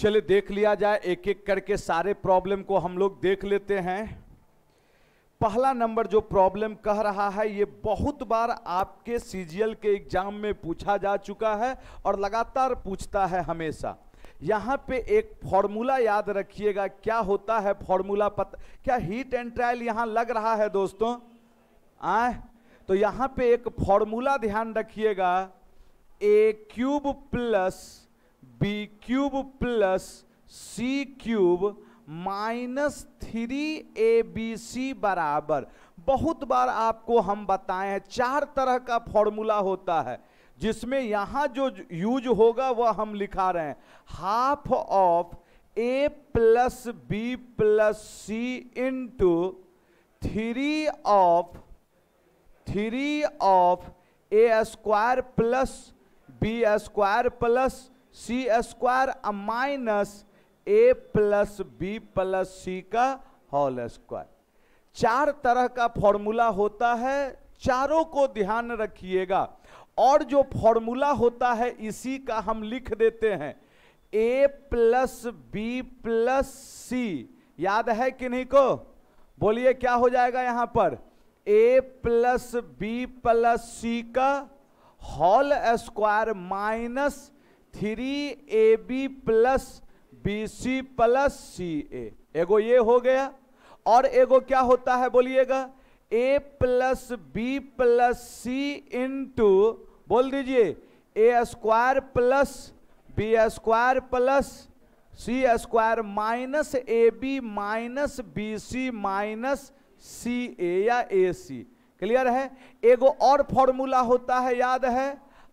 चले देख लिया जाए एक एक करके सारे प्रॉब्लम को हम लोग देख लेते हैं पहला नंबर जो प्रॉब्लम कह रहा है ये बहुत बार आपके सीजीएल के एग्जाम में पूछा जा चुका है और लगातार पूछता है हमेशा यहाँ पे एक फॉर्मूला याद रखिएगा क्या होता है फॉर्मूला पता क्या हीट एंड ट्रायल यहाँ लग रहा है दोस्तों आ तो यहाँ पे एक फॉर्मूला ध्यान रखिएगा a cube plus b cube plus c cube minus three a b c बराबर बहुत बार आपको हम बताएं हैं चार तरह का फॉर्मूला होता है जिसमें यहाँ जो यूज होगा वह हम लिखा रहे हैं half of a plus B plus c into three of three of a square plus b square plus c square minus a plus B plus c का होल स्क्वायर चार तरह का फॉर्मूला होता है चारों को ध्यान रखिएगा और जो फॉर्मूला होता है इसी का हम लिख देते हैं a plus B plus c याद है कि नहीं को बोलिए क्या हो जाएगा यहां पर a plus B plus c का whole square minus three a b plus b c plus c a एगो ये हो गया और एगो क्या होता है बोलिएगा a plus B plus c into बोल दीजिए a square plus b square plus c square minus a b minus b c minus c a या ए सी क्लियर है एगो और फॉर्मूला होता है याद है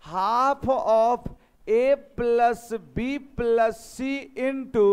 half of a plus B plus c into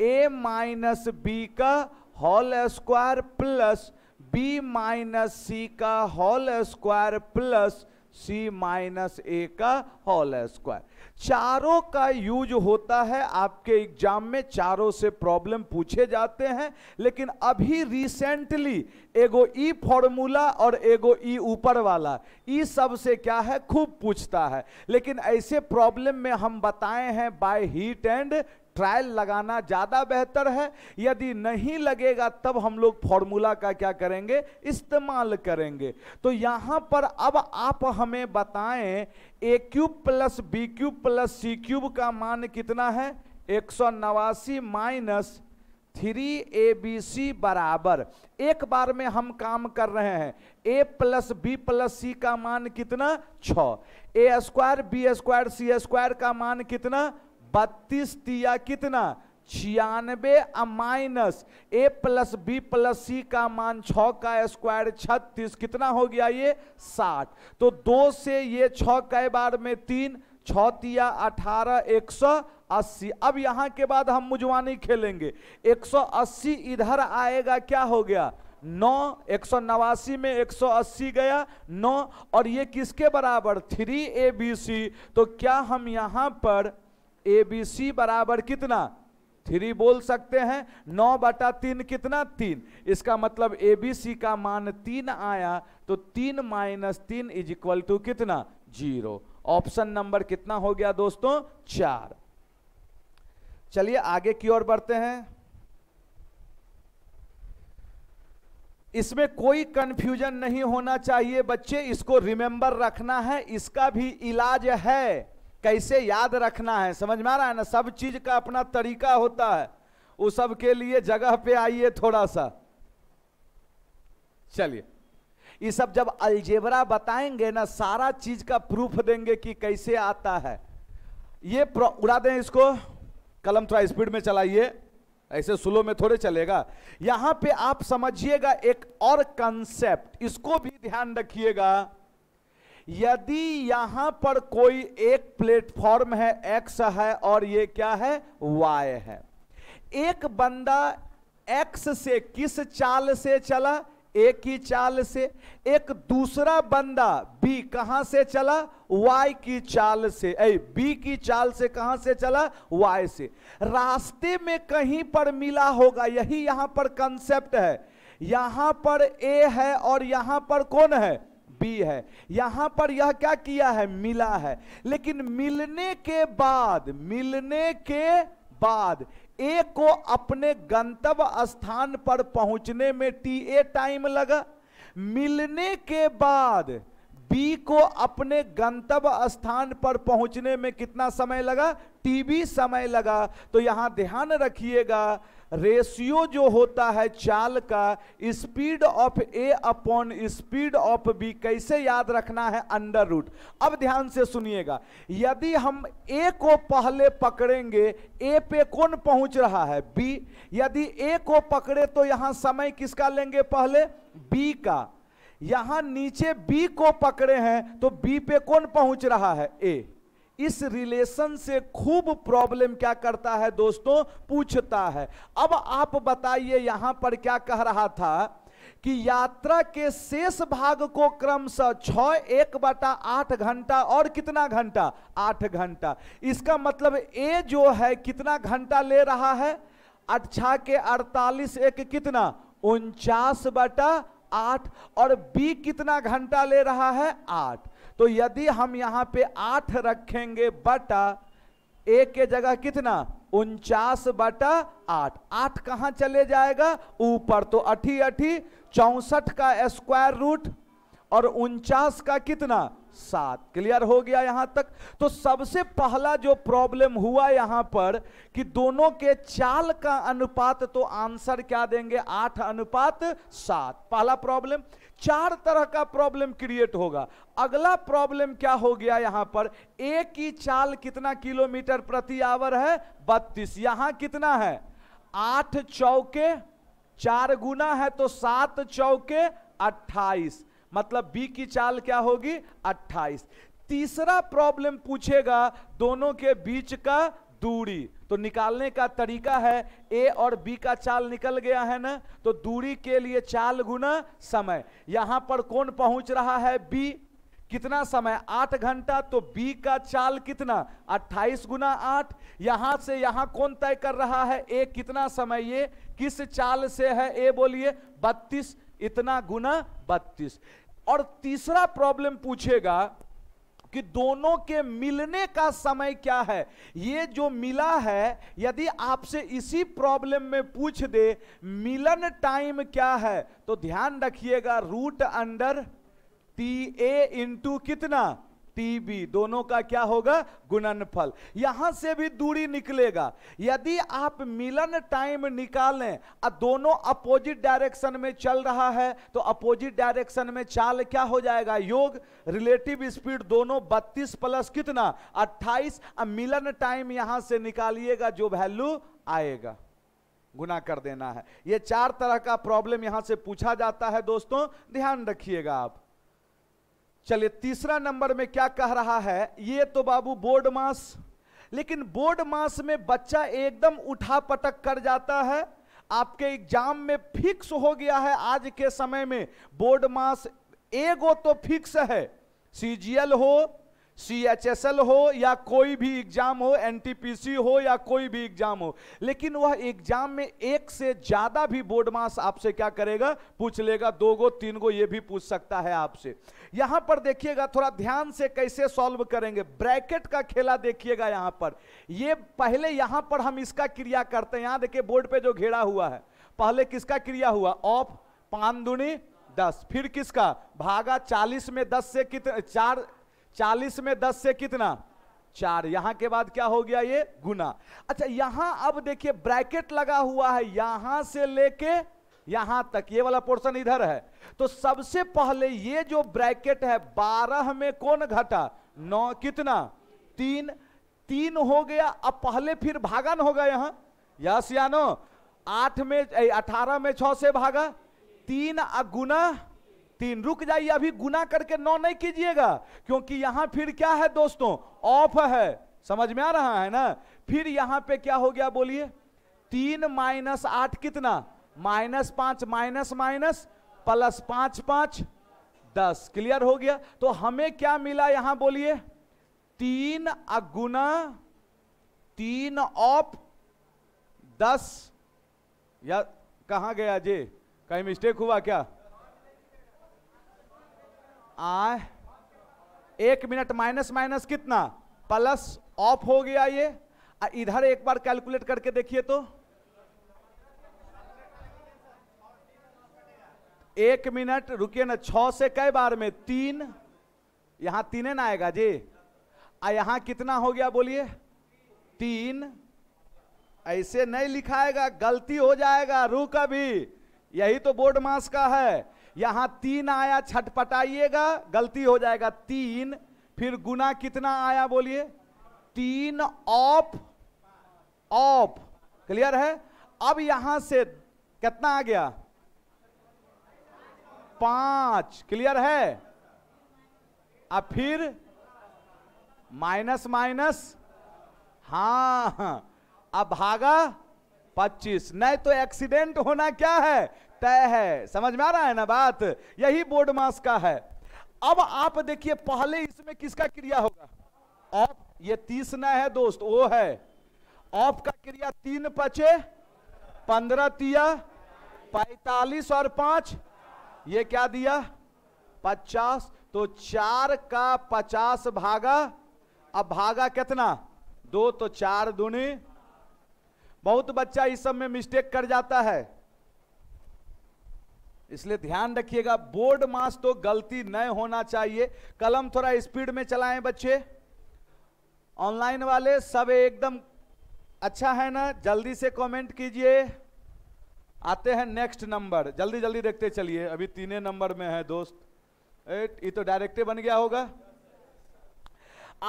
a minus b का whole square plus b minus c का whole square plus c minus a का होल स्क्वायर चारों का यूज होता है आपके एग्जाम में चारों से प्रॉब्लम पूछे जाते हैं लेकिन अभी रिसेंटली एगो ई फॉर्मूला और एगो ई ऊपर वाला ई सब से क्या है खूब पूछता है लेकिन ऐसे प्रॉब्लम में हम बताए हैं बाय हीट एंड ट्रायल लगाना ज़्यादा बेहतर है यदि नहीं लगेगा तब हम लोग फॉर्मूला का क्या करेंगे इस्तेमाल करेंगे तो यहाँ पर अब आप हमें बताएं a cube plus b cube plus c cube का मान कितना है एक सौ नवासी minus three a b c बराबर एक बार में हम काम कर रहे हैं a plus B plus c का मान कितना छ a square b square c square का मान कितना बत्तीस दिया कितना छियानवे minus a plus B plus c का मान छ का स्क्वायर छत्तीस कितना हो गया ये साठ तो दो से ये छ कई बार में तीन छिया अठारह एक सौ अस्सी अब यहाँ के बाद हम मुजवानी खेलेंगे एक सौ अस्सी इधर आएगा क्या हो गया नौ एक सौ नवासी में एक सौ अस्सी गया नौ और ये किसके बराबर थ्री ए बी सी तो क्या हम यहाँ पर ए बी सी बराबर कितना थ्री बोल सकते हैं नौ बटा तीन कितना तीन इसका मतलब ए बी सी का मान तीन आया तो तीन माइनस तीन इज इक्वल टू कितना जीरो ऑप्शन नंबर कितना हो गया दोस्तों चार चलिए आगे की ओर बढ़ते हैं इसमें कोई कंफ्यूजन नहीं होना चाहिए बच्चे इसको रिमेंबर रखना है इसका भी इलाज है कैसे याद रखना है समझ में आ रहा है ना सब चीज का अपना तरीका होता है उस सब के लिए जगह पे आइए थोड़ा सा चलिए ये सब जब अलजेबरा बताएंगे ना सारा चीज का प्रूफ देंगे कि कैसे आता है ये उड़ा दें इसको कलम थोड़ा स्पीड में चलाइए ऐसे स्लो में थोड़े चलेगा यहां पे आप समझिएगा एक और कंसेप्ट इसको भी ध्यान रखिएगा यदि यहां पर कोई एक प्लेटफॉर्म है एक्स है और ये क्या है वाई है एक बंदा एक्स से किस चाल से चला ए की चाल से एक दूसरा बंदा बी कहां से चला वाई की चाल से ऐ बी की चाल से कहां से चला वाई से रास्ते में कहीं पर मिला होगा यही यहां पर कंसेप्ट है यहां पर ए है और यहां पर कौन है बी है यहां पर यह क्या किया है मिला है लेकिन मिलने के बाद मिलने के बाद ए को अपने गंतव्य स्थान पर पहुंचने में टी ए टाइम लगा मिलने के बाद बी को अपने गंतव्य स्थान पर पहुंचने में कितना समय लगा टीबी समय लगा तो यहां ध्यान रखिएगा रेशियो जो होता है चाल का speed of a upon speed of b कैसे याद रखना है अंडर रूट अब ध्यान से सुनिएगा यदि हम ए को पहले पकड़ेंगे ए पे कौन पहुंच रहा है बी यदि ए को पकड़े तो यहां समय किसका लेंगे पहले बी का यहां नीचे बी को पकड़े हैं तो बी पे कौन पहुंच रहा है ए इस रिलेशन से खूब प्रॉब्लम क्या करता है दोस्तों पूछता है अब आप बताइए यहां पर क्या कह रहा था कि यात्रा के शेष भाग को क्रमशः छ एक बटा आठ घंटा और कितना घंटा आठ घंटा इसका मतलब ए जो है कितना घंटा ले रहा है अच्छा के अड़तालीस एक कितना उनचास बटा आठ और बी कितना घंटा ले रहा है आठ तो यदि हम यहां पे आठ रखेंगे बटा एक के जगह कितना उनचास बटा आठ आठ कहां चले जाएगा ऊपर तो अठी अठी चौसठ का स्क्वायर रूट और उनचास का कितना सात क्लियर हो गया यहां तक तो सबसे पहला जो प्रॉब्लम हुआ यहां पर कि दोनों के चाल का अनुपात तो आंसर क्या देंगे आठ अनुपात सात पहला प्रॉब्लम चार तरह का प्रॉब्लम क्रिएट होगा अगला प्रॉब्लम क्या हो गया यहां पर एक की चाल कितना किलोमीटर प्रति आवर है बत्तीस यहां कितना है आठ चौके चार गुना है तो सात चौके अट्ठाईस मतलब बी की चाल क्या होगी 28 तीसरा प्रॉब्लम पूछेगा दोनों के बीच का दूरी तो निकालने का तरीका है ए और बी का चाल निकल गया है ना तो दूरी के लिए चाल गुना समय यहां पर कौन पहुंच रहा है बी कितना समय आठ घंटा तो बी का चाल कितना अट्ठाईस गुना आठ यहां से यहां कौन तय कर रहा है ए कितना समय ये किस चाल से है ए बोलिए बत्तीस इतना गुना बत्तीस और तीसरा प्रॉब्लम पूछेगा कि दोनों के मिलने का समय क्या है ये जो मिला है यदि आपसे इसी प्रॉब्लम में पूछ दे मिलन टाइम क्या है तो ध्यान रखिएगा root under T A into कितना टीबी दोनों का क्या होगा गुणनफल यहां से भी दूरी निकलेगा यदि आप मिलन टाइम निकालें और दोनों अपोजिट डायरेक्शन में चल रहा है तो अपोजिट डायरेक्शन में चाल क्या हो जाएगा योग रिलेटिव स्पीड दोनों 32 प्लस कितना 28 अब मिलन टाइम यहां से निकालिएगा जो वैल्यू आएगा गुना कर देना है ये चार तरह का प्रॉब्लम यहां से पूछा जाता है दोस्तों ध्यान रखिएगा आप चलिए तीसरा नंबर में क्या कह रहा है ये तो बाबू बोर्ड मास लेकिन बोर्ड मास में बच्चा एकदम उठा पटक कर जाता है आपके एग्जाम में फिक्स हो गया है आज के समय में बोर्ड मास एगो तो फिक्स है सीजीएल हो सीएचएसएल हो या कोई भी एग्जाम हो एनटीपीसी हो या कोई भी एग्जाम हो लेकिन वह एग्जाम में एक से ज्यादा भी बोर्ड मास आपसे क्या करेगा पूछ लेगा दो गो तीन गो ये भी पूछ सकता है आपसे यहां पर देखिएगा थोड़ा ध्यान से कैसे सॉल्व करेंगे ब्रैकेट का खेला देखिएगा यहां पर ये पहले यहां पर हम इसका क्रिया करते हैं यहां देखिए बोर्ड पे जो घेरा हुआ है पहले किसका क्रिया हुआ ऑफ पान दुनी दस फिर किसका भागा चालीस में दस से कितना चार चालीस में दस से कितना चार यहां के बाद क्या हो गया ये गुना अच्छा यहां अब देखिए ब्रैकेट लगा हुआ है यहां से लेके यहां तक ये वाला पोर्शन इधर है तो सबसे पहले ये जो ब्रैकेट है बारह में कौन घटा नौ कितना तीन तीन हो गया अब पहले फिर भागन होगा यहां यस या नो आठ में अठारह में छ से भागा तीन गुना तीन रुक जाइए अभी गुना करके नौ नहीं कीजिएगा क्योंकि यहां फिर क्या है दोस्तों ऑफ है समझ में आ रहा है ना फिर यहां पे क्या हो गया बोलिए तीन माइनस आठ कितना माइनस पांच माइनस माइनस प्लस पांच पांच दस क्लियर हो गया तो हमें क्या मिला यहां बोलिए तीन अगुना तीन ऑफ दस या कहा गया जी कहीं मिस्टेक हुआ क्या आ एक मिनट माइनस माइनस कितना प्लस ऑफ हो गया ये इधर एक बार कैलकुलेट करके देखिए तो एक मिनट रुकिए ना छ से कई बार में तीन यहां तीन ना आएगा जी आ यहां कितना हो गया बोलिए तीन ऐसे नहीं लिखाएगा गलती हो जाएगा रुक अभी यही तो बोर्ड मास का है यहां तीन आया छटपटाइएगा गलती हो जाएगा तीन फिर गुना कितना आया बोलिए तीन ऑफ ऑफ क्लियर है अब यहां से कितना आ गया पांच क्लियर है अब फिर माइनस माइनस हाँ, हाँ अब भागा पच्चीस नहीं तो एक्सीडेंट होना क्या है तय है समझ में आ रहा है ना बात यही बोर्ड मास का है अब आप देखिए पहले इसमें किसका क्रिया होगा ऑफ ये तीस न है दोस्त वो है ऑफ का क्रिया तीन पचे पंद्रह तिया पैतालीस और पांच ये क्या दिया पचास तो चार का पचास भागा अब भागा कितना दो तो चार दुनी बहुत बच्चा इस सब में मिस्टेक कर जाता है इसलिए ध्यान रखिएगा बोर्ड मास तो गलती न होना चाहिए कलम थोड़ा स्पीड में चलाएं बच्चे ऑनलाइन वाले सब एकदम अच्छा है ना जल्दी से कमेंट कीजिए आते हैं नेक्स्ट नंबर जल्दी जल्दी देखते चलिए अभी तीने नंबर में है दोस्त एट ये तो डायरेक्टे बन गया होगा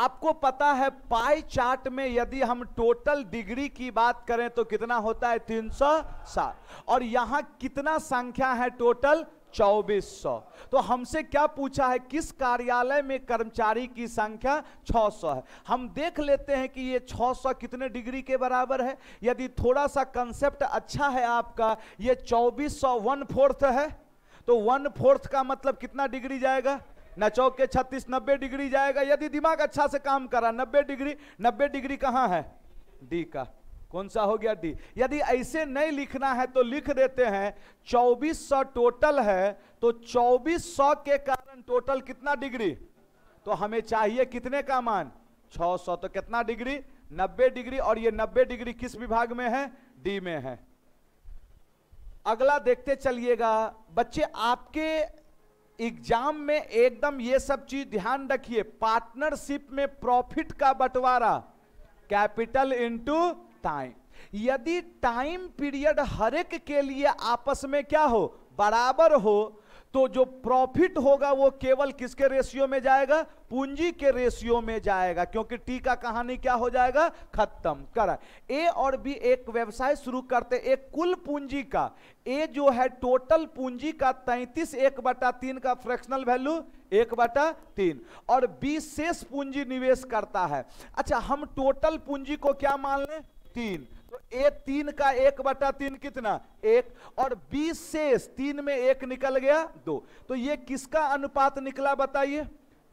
आपको पता है पाई चार्ट में यदि हम टोटल डिग्री की बात करें तो कितना होता है तीन सौ सात और यहां कितना संख्या है टोटल चौबीस सौ तो हमसे क्या पूछा है किस कार्यालय में कर्मचारी की संख्या 600 है हम देख लेते हैं कि ये 600 कितने डिग्री के बराबर है यदि थोड़ा सा कंसेप्ट अच्छा है आपका ये 2400 वन फोर्थ है तो वन फोर्थ का मतलब कितना डिग्री जाएगा न चौके छत्तीस नब्बे डिग्री जाएगा यदि दिमाग अच्छा से काम करा नब्बे डिग्री नब्बे डिग्री कहाँ है डी का कौन सा हो गया डी यदि ऐसे नहीं लिखना है तो लिख देते हैं चौबीस सौ टोटल है तो चौबीस सौ के कारण टोटल कितना डिग्री तो हमें चाहिए कितने का मान 600 तो कितना डिग्री 90 डिग्री और ये 90 डिग्री किस विभाग में है डी में है अगला देखते चलिएगा बच्चे आपके एग्जाम में एकदम ये सब चीज ध्यान रखिए पार्टनरशिप में प्रॉफिट का बंटवारा कैपिटल इनटू टाइम यदि टाइम पीरियड हर एक के लिए आपस में क्या हो बराबर हो तो जो प्रॉफिट होगा वो केवल किसके रेशियो में जाएगा पूंजी के रेशियो में जाएगा क्योंकि टी का कहानी क्या हो जाएगा खत्म कर ए और बी एक व्यवसाय शुरू करते एक कुल पूंजी का ए जो है टोटल पूंजी का तैतीस एक बटा तीन का फ्रैक्शनल वैल्यू एक बटा तीन और बी शेष पूंजी निवेश करता है अच्छा हम टोटल पूंजी को क्या मान लें तीन तो ए तीन का एक बटा तीन कितना एक और बी शेष तीन में एक निकल गया दो तो ये किसका अनुपात निकला बताइए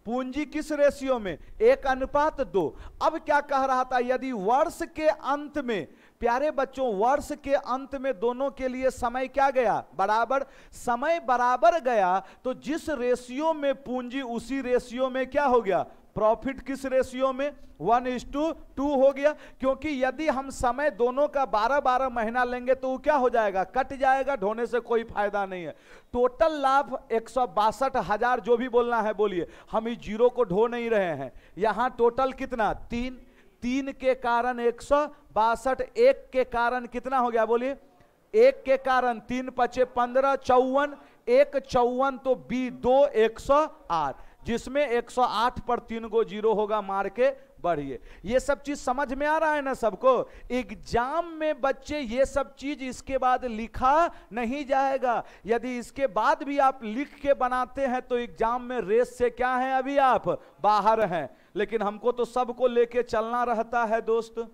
पूंजी किस रेशियो में एक अनुपात दो अब क्या कह रहा था यदि वर्ष के अंत में प्यारे बच्चों वर्ष के अंत में दोनों के लिए समय क्या गया बराबर समय बराबर गया तो जिस रेशियो में पूंजी उसी रेशियो में क्या हो गया प्रॉफिट किस रेशियो में वन इज टू टू हो गया क्योंकि यदि हम समय दोनों का बारह बारह महीना लेंगे तो क्या हो जाएगा कट जाएगा ढोने से कोई फायदा नहीं है टोटल लाभ एक सौ बासठ हजार जो भी बोलना है बोलिए हम इस जीरो को ढो नहीं रहे हैं यहाँ टोटल कितना तीन तीन के कारण एक सौ बासठ एक के कारण कितना हो गया बोलिए एक के कारण तीन पचे पंद्रह चौवन एक चौवन तो बी दो एक सौ आठ जिसमें 108 पर तीन गो जीरो होगा मार के बढ़िए ये सब चीज समझ में आ रहा है ना सबको एग्जाम में बच्चे ये सब चीज इसके बाद लिखा नहीं जाएगा यदि इसके बाद भी आप लिख के बनाते हैं तो एग्जाम में रेस से क्या है अभी आप बाहर हैं लेकिन हमको तो सबको लेके चलना रहता है दोस्त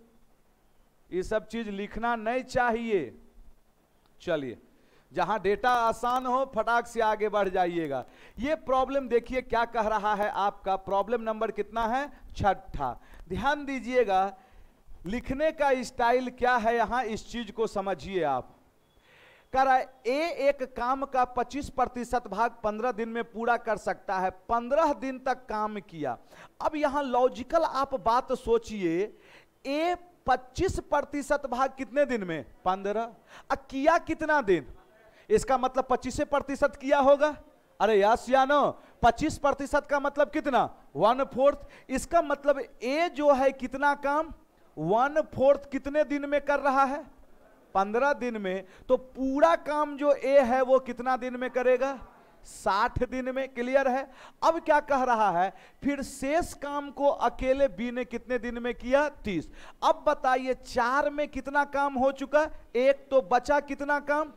ये सब चीज लिखना नहीं चाहिए चलिए जहां डेटा आसान हो फटाक से आगे बढ़ जाइएगा ये प्रॉब्लम देखिए क्या कह रहा है आपका प्रॉब्लम नंबर कितना है छठा ध्यान दीजिएगा लिखने का स्टाइल क्या है यहां इस चीज को समझिए आप कह रहा है ए एक काम का 25 प्रतिशत भाग 15 दिन में पूरा कर सकता है 15 दिन तक काम किया अब यहां लॉजिकल आप बात सोचिए ए 25 प्रतिशत भाग कितने दिन में 15 किया कितना दिन इसका मतलब पच्चीस प्रतिशत किया होगा अरे यस या पच्चीस प्रतिशत का मतलब कितना वन फोर्थ इसका मतलब ए जो है कितना काम वन फोर्थ कितने दिन में कर रहा है पंद्रह दिन में तो पूरा काम जो ए है वो कितना दिन में करेगा साठ दिन में क्लियर है अब क्या कह रहा है फिर शेष काम को अकेले बी ने कितने दिन में किया तीस अब बताइए चार में कितना काम हो चुका एक तो बचा कितना काम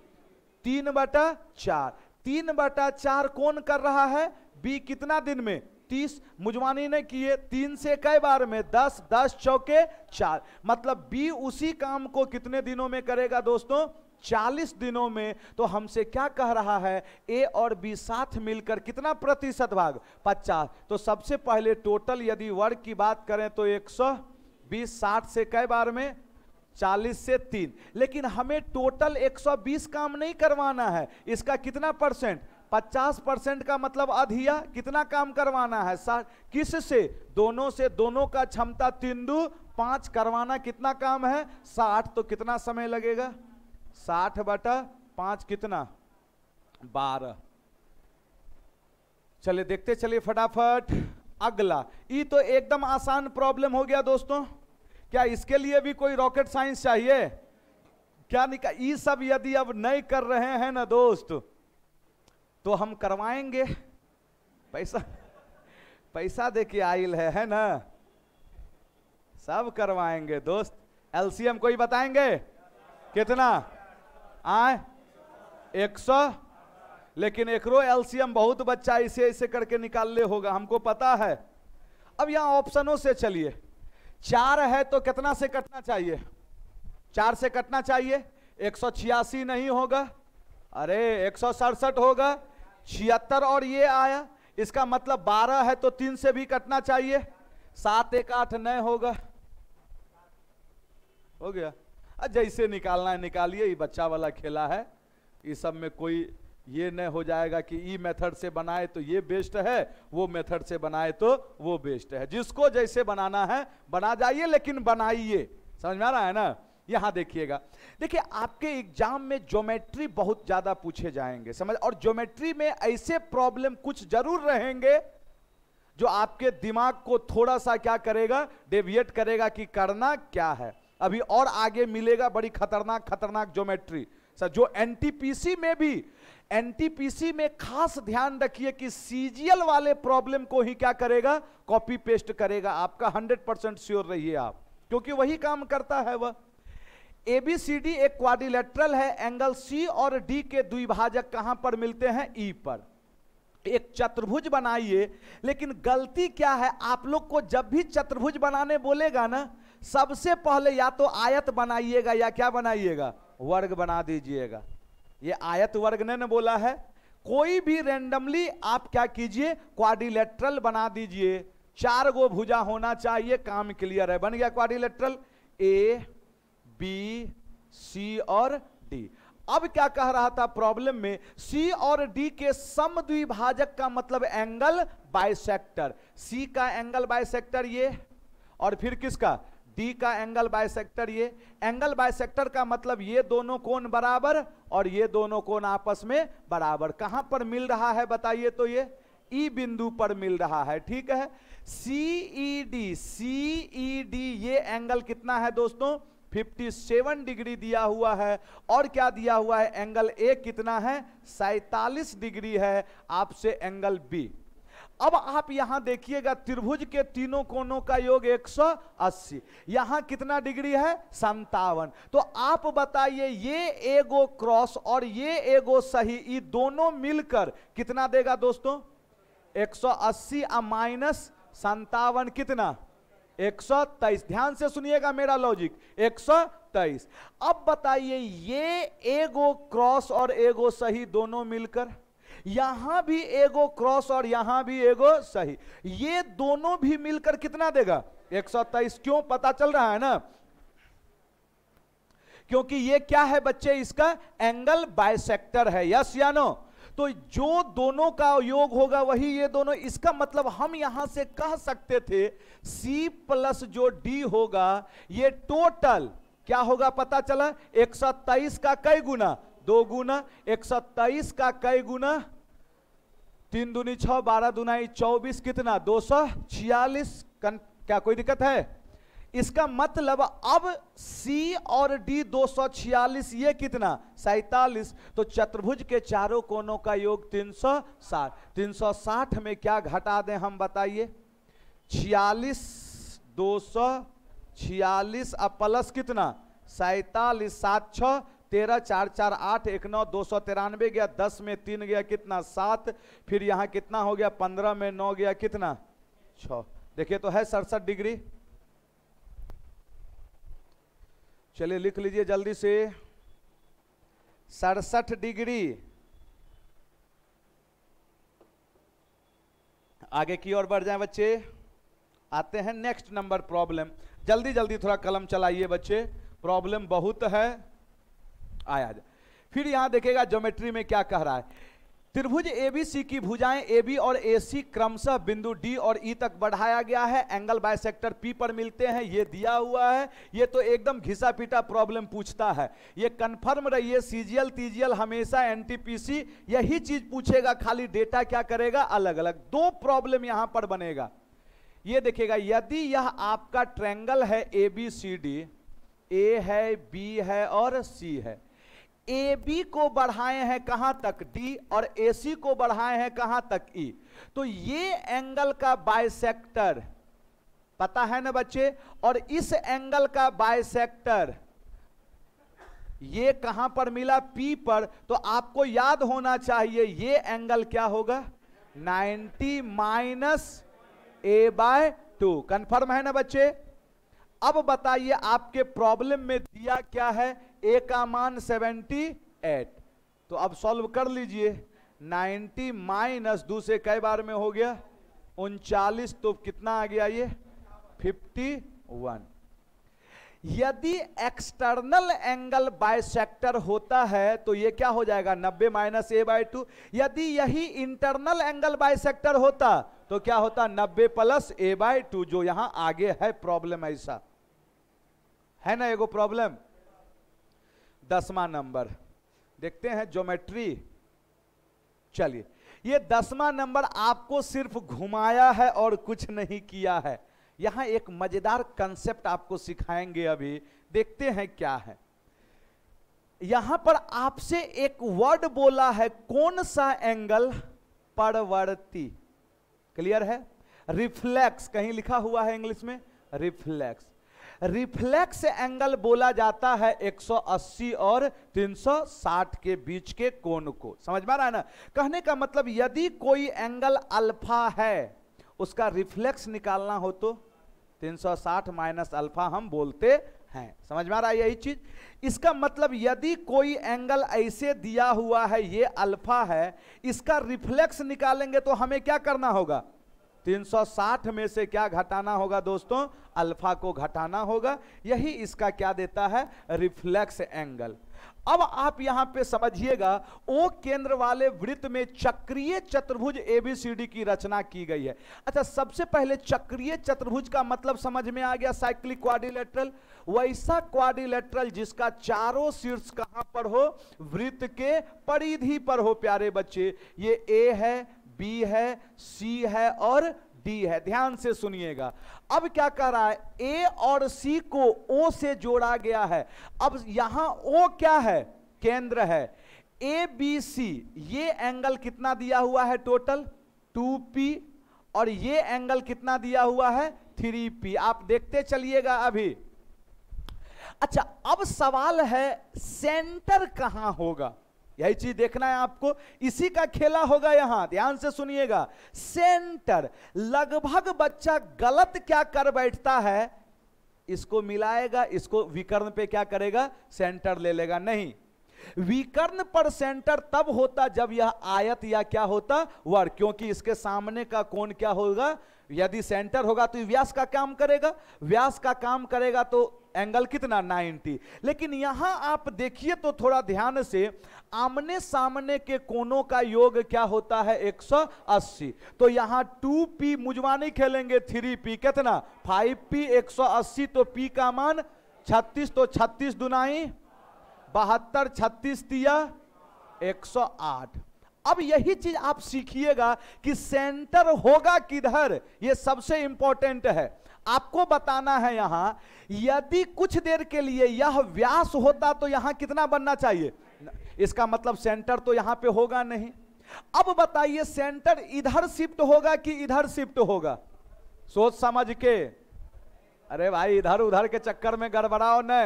तीन बटा चार तीन बटा चार कौन कर रहा है बी कितना दिन में तीस मुजवानी ने किए तीन से कई बार में दस दस चौके चार मतलब बी उसी काम को कितने दिनों में करेगा दोस्तों चालीस दिनों में तो हमसे क्या कह रहा है ए और बी साथ मिलकर कितना प्रतिशत भाग पचास तो सबसे पहले टोटल यदि वर्ग की बात करें तो एक सौ बीस साठ से कई बार में चालीस से तीन लेकिन हमें टोटल 120 काम नहीं करवाना है इसका कितना परसेंट 50 परसेंट का मतलब अधिया कितना काम करवाना है किस से दोनों से दोनों का क्षमता तीन दू पाँच करवाना कितना काम है साठ तो कितना समय लगेगा साठ बटा पाँच कितना बारह चले देखते चलिए फटाफट अगला ये तो एकदम आसान प्रॉब्लम हो गया दोस्तों क्या इसके लिए भी कोई रॉकेट साइंस चाहिए क्या निका ये सब यदि अब नहीं कर रहे हैं ना दोस्त तो हम करवाएंगे पैसा पैसा दे के आयल है है ना सब करवाएंगे दोस्त एलसीएम कोई बताएंगे कितना आए एक सौ लेकिन एकरो एलसीएम बहुत बच्चा इसे ऐसे करके निकाल ले होगा हमको पता है अब यहां ऑप्शनों से चलिए चार है तो कितना से कटना चाहिए चार से कटना चाहिए एक सौ छियासी नहीं होगा अरे एक सौ सड़सठ होगा छिहत्तर और ये आया इसका मतलब बारह है तो तीन से भी कटना चाहिए सात एक आठ न होगा हो गया जैसे निकालना है निकालिए ये बच्चा वाला खेला है इस सब में कोई ये न हो जाएगा कि ई मेथड से बनाए तो ये बेस्ट है वो मेथड से बनाए तो वो बेस्ट है जिसको जैसे बनाना है बना जाइए लेकिन बनाइए समझ में आ रहा है ना यहां देखिएगा देखिए आपके एग्जाम में ज्योमेट्री बहुत ज्यादा पूछे जाएंगे समझ और ज्योमेट्री में ऐसे प्रॉब्लम कुछ जरूर रहेंगे जो आपके दिमाग को थोड़ा सा क्या करेगा डेविएट करेगा कि करना क्या है अभी और आगे मिलेगा बड़ी खतरनाक खतरनाक ज्योमेट्री सर जो एनटीपीसी में भी एनटीपीसी में खास ध्यान रखिए कि सीजीएल वाले प्रॉब्लम को ही क्या करेगा कॉपी पेस्ट करेगा आपका 100 परसेंट श्योर रहिए आप क्योंकि वही काम करता है वह एबीसीडी एक क्वारिलेटरल है एंगल सी और डी के द्विभाजक कहां पर मिलते हैं ई e पर एक चतुर्भुज बनाइए लेकिन गलती क्या है आप लोग को जब भी चतुर्भुज बनाने बोलेगा ना सबसे पहले या तो आयत बनाइएगा या क्या बनाइएगा वर्ग बना दीजिएगा ये आयत वर्ग ने, बोला है कोई भी रेंडमली आप क्या कीजिए क्वाडिलेट्रल बना दीजिए चार गो भुजा होना चाहिए काम क्लियर है बन गया क्वाडिलेट्रल ए बी सी और डी अब क्या कह रहा था प्रॉब्लम में सी और डी के सम द्विभाजक का मतलब एंगल बाइसेक्टर सी का एंगल बाइसेक्टर ये और फिर किसका डी का एंगल बायसेक्टर ये एंगल बायसेक्टर का मतलब ये दोनों कोण बराबर और ये दोनों कोण आपस में बराबर कहां पर मिल रहा है बताइए तो ये ई e बिंदु पर मिल रहा है ठीक है सीई डी ई डी ये एंगल कितना है दोस्तों 57 डिग्री दिया हुआ है और क्या दिया हुआ है एंगल ए कितना है सैतालीस डिग्री है आपसे एंगल बी अब आप यहां देखिएगा त्रिभुज के तीनों कोणों का योग 180 यहां कितना डिग्री है संतावन तो आप बताइए ये एगो क्रॉस और ये एगो सही ये दोनों मिलकर कितना देगा दोस्तों 180 और माइनस संतावन कितना 123 ध्यान से सुनिएगा मेरा लॉजिक 123 अब बताइए ये एगो क्रॉस और एगो सही दोनों मिलकर यहां भी एगो क्रॉस और यहां भी एगो सही ये दोनों भी मिलकर कितना देगा तेईस क्यों पता चल रहा है ना क्योंकि ये क्या है बच्चे इसका एंगल बायसेक्टर है यस या नो तो जो दोनों का योग होगा वही ये दोनों इसका मतलब हम यहां से कह सकते थे C प्लस जो D होगा ये टोटल क्या होगा पता चला तेईस का कई गुना दो गुना एक सौ तेईस का कई गुना तीन दुनी छ बारह दुनाई चौबीस कितना दो सौ छियालीस क्या कोई दिक्कत है इसका मतलब अब सी और डी छियालीस ये कितना सैतालीस तो चतुर्भुज के चारों कोनों का योग तीन तीन सौ साठ सौ साठ में क्या घटा दें हम बताइए छियालीस दो सौ छियालीस अब प्लस कितना सैतालीस सात छ तेरह चार चार आठ एक नौ दो सौ तिरानवे गया दस में तीन गया कितना सात फिर यहाँ कितना हो गया पंद्रह में नौ गया कितना छ देखिए तो है सड़सठ डिग्री चलिए लिख लीजिए जल्दी से सड़सठ डिग्री आगे की ओर बढ़ जाए बच्चे आते हैं नेक्स्ट नंबर प्रॉब्लम जल्दी जल्दी थोड़ा कलम चलाइए बच्चे प्रॉब्लम बहुत है आया जाए फिर यहां देखेगा ज्योमेट्री में क्या कह रहा है त्रिभुज एबीसी की भुजाएं ए बी और ए सी क्रमशः बिंदु डी और ई e तक बढ़ाया गया है एंगल बाय सेक्टर पी पर मिलते हैं ये दिया हुआ है ये तो एकदम घिसा पीटा प्रॉब्लम पूछता है ये कंफर्म रहिए सीजीएल टीजीएल हमेशा एनटीपीसी यही चीज पूछेगा खाली डेटा क्या करेगा अलग अलग दो प्रॉब्लम यहां पर बनेगा ये देखेगा यदि यह आपका ट्रैंगल है ए बी सी डी ए है बी है और सी है ए बी को बढ़ाए हैं कहां तक डी और ए सी को बढ़ाए हैं कहां तक ई e. तो ये एंगल का बायसेक्टर पता है ना बच्चे और इस एंगल का बायसेक्टर ये कहां पर मिला पी पर तो आपको याद होना चाहिए ये एंगल क्या होगा 90 minus A by two confirm है ना बच्चे अब बताइए आपके प्रॉब्लम में दिया क्या है ए का मान 78 तो अब सॉल्व कर लीजिए 90 माइनस दूसरे से कई बार में हो गया उनचालीस तो कितना आ गया ये 51 यदि एक्सटर्नल एंगल बायसेक्टर होता है तो ये क्या हो जाएगा 90 माइनस ए बाई टू यदि यही इंटरनल एंगल बायसेक्टर होता तो क्या होता 90 प्लस ए बाई टू जो यहां आगे है प्रॉब्लम ऐसा है ना एगो प्रॉब्लम दसवा नंबर देखते हैं ज्योमेट्री चलिए ये दसवा नंबर आपको सिर्फ घुमाया है और कुछ नहीं किया है यहां एक मजेदार कंसेप्ट आपको सिखाएंगे अभी देखते हैं क्या है यहां पर आपसे एक वर्ड बोला है कौन सा एंगल परवर्ती क्लियर है रिफ्लेक्स कहीं लिखा हुआ है इंग्लिश में रिफ्लेक्स रिफ्लेक्स एंगल बोला जाता है 180 और 360 के बीच के कोण को समझ में आ रहा है ना कहने का मतलब यदि कोई एंगल अल्फा है उसका रिफ्लेक्स निकालना हो तो 360 माइनस अल्फा हम बोलते हैं समझ में आ रहा है यही चीज इसका मतलब यदि कोई एंगल ऐसे दिया हुआ है ये अल्फा है इसका रिफ्लेक्स निकालेंगे तो हमें क्या करना होगा 360 में से क्या घटाना होगा दोस्तों अल्फा को घटाना होगा यही इसका क्या देता है रिफ्लेक्स एंगल अब आप यहां पे समझिएगा ओ केंद्र वाले वृत्त में चक्रीय चतुर्भुज एबीसीडी की रचना की गई है अच्छा सबसे पहले चक्रीय चतुर्भुज का मतलब समझ में आ गया साइक्लिक क्वारिलेटरल वैसा क्वारिलेटरल जिसका चारों शीर्ष कहां पर हो वृत्त के परिधि पर हो प्यारे बच्चे ये ए है बी है सी है और डी है ध्यान से सुनिएगा अब क्या कर रहा है ए और सी को ओ से जोड़ा गया है अब यहां ओ क्या है केंद्र है ए बी सी ये एंगल कितना दिया हुआ है टोटल टू पी और ये एंगल कितना दिया हुआ है थ्री पी आप देखते चलिएगा अभी अच्छा अब सवाल है सेंटर कहां होगा यही चीज देखना है आपको इसी का खेला होगा यहां ध्यान से सुनिएगा सेंटर लगभग बच्चा गलत क्या कर बैठता है इसको मिलाएगा इसको विकर्ण पे क्या करेगा सेंटर ले लेगा नहीं विकर्ण पर सेंटर तब होता जब यह आयत या क्या होता वर्ग क्योंकि इसके सामने का कोण क्या होगा यदि सेंटर होगा तो व्यास का काम करेगा व्यास का काम करेगा तो एंगल कितना 90 लेकिन यहां आप देखिए तो थोड़ा ध्यान से आमने सामने के कोनों का योग क्या होता है 180 तो यहां 2p मुजवा नहीं खेलेंगे 3p कितना 5p 180 तो p का मान 36 तो 36 दुनाई बहत्तर छत्तीस दिया 108 अब यही चीज आप सीखिएगा कि सेंटर होगा किधर ये सबसे इंपॉर्टेंट है आपको बताना है यहां यदि कुछ देर के लिए यह व्यास होता तो यहां कितना बनना चाहिए इसका मतलब सेंटर तो यहां पे होगा नहीं अब बताइए सेंटर इधर शिफ्ट होगा कि इधर शिफ्ट होगा सोच समझ के अरे भाई इधर उधर के चक्कर में गड़बड़ाओ न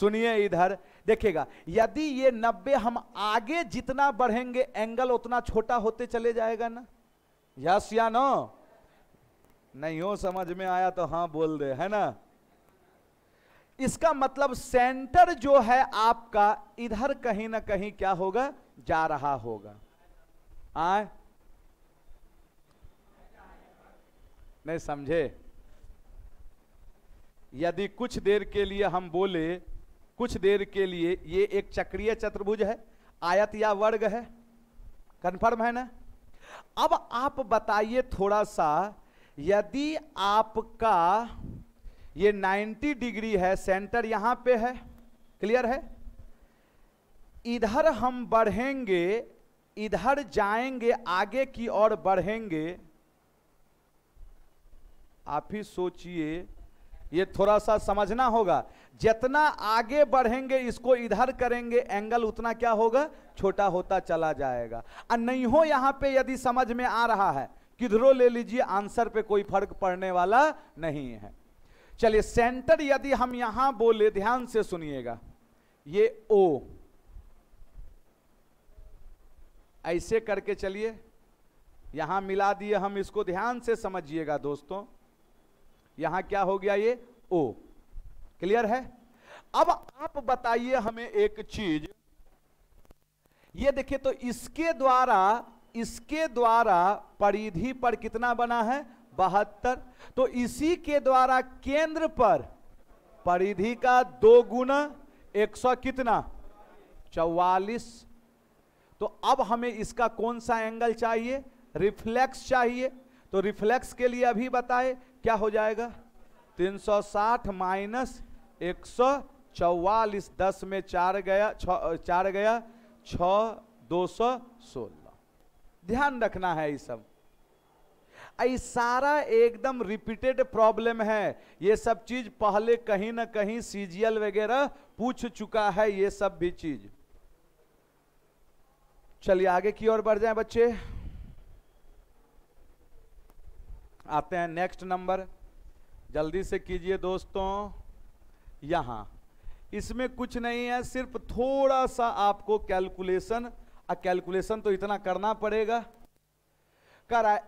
सुनिए इधर देखेगा यदि ये नब्बे हम आगे जितना बढ़ेंगे एंगल उतना छोटा होते चले जाएगा ना यस या नो नहीं हो समझ में आया तो हाँ बोल दे है ना इसका मतलब सेंटर जो है आपका इधर कहीं ना कहीं क्या होगा जा रहा होगा आए नहीं समझे यदि कुछ देर के लिए हम बोले कुछ देर के लिए ये एक चक्रीय चतुर्भुज है आयत या वर्ग है कन्फर्म है ना अब आप बताइए थोड़ा सा यदि आपका ये 90 डिग्री है सेंटर यहां पे है क्लियर है इधर हम बढ़ेंगे इधर जाएंगे आगे की ओर बढ़ेंगे आप ही सोचिए ये थोड़ा सा समझना होगा जितना आगे बढ़ेंगे इसको इधर करेंगे एंगल उतना क्या होगा छोटा होता चला जाएगा और नहीं हो यहां पे यदि समझ में आ रहा है किधरों ले लीजिए आंसर पे कोई फर्क पड़ने वाला नहीं है चलिए सेंटर यदि हम यहां बोले ध्यान से सुनिएगा ये ओ ऐसे करके चलिए यहां मिला दिए हम इसको ध्यान से समझिएगा दोस्तों यहां क्या हो गया ये ओ क्लियर है अब आप बताइए हमें एक चीज ये देखिए तो इसके द्वारा इसके द्वारा परिधि पर कितना बना है बहत्तर तो इसी के द्वारा केंद्र पर परिधि का दो गुना एक सौ कितना चौवालीस तो अब हमें इसका कौन सा एंगल चाहिए रिफ्लेक्स चाहिए तो रिफ्लेक्स के लिए अभी बताए क्या हो जाएगा 360 माइनस एक सौ चौवालीस दस में चार गया छ चार गया छ दो सौ सोलह ध्यान रखना है ये सब सारा एकदम रिपीटेड प्रॉब्लम है ये सब चीज पहले कहीं ना कहीं सीजीएल वगैरह पूछ चुका है ये सब भी चीज चलिए आगे की ओर बढ़ जाए बच्चे आते हैं नेक्स्ट नंबर जल्दी से कीजिए दोस्तों यहाँ इसमें कुछ नहीं है सिर्फ थोड़ा सा आपको कैलकुलेशन और कैलकुलेशन तो इतना करना पड़ेगा कर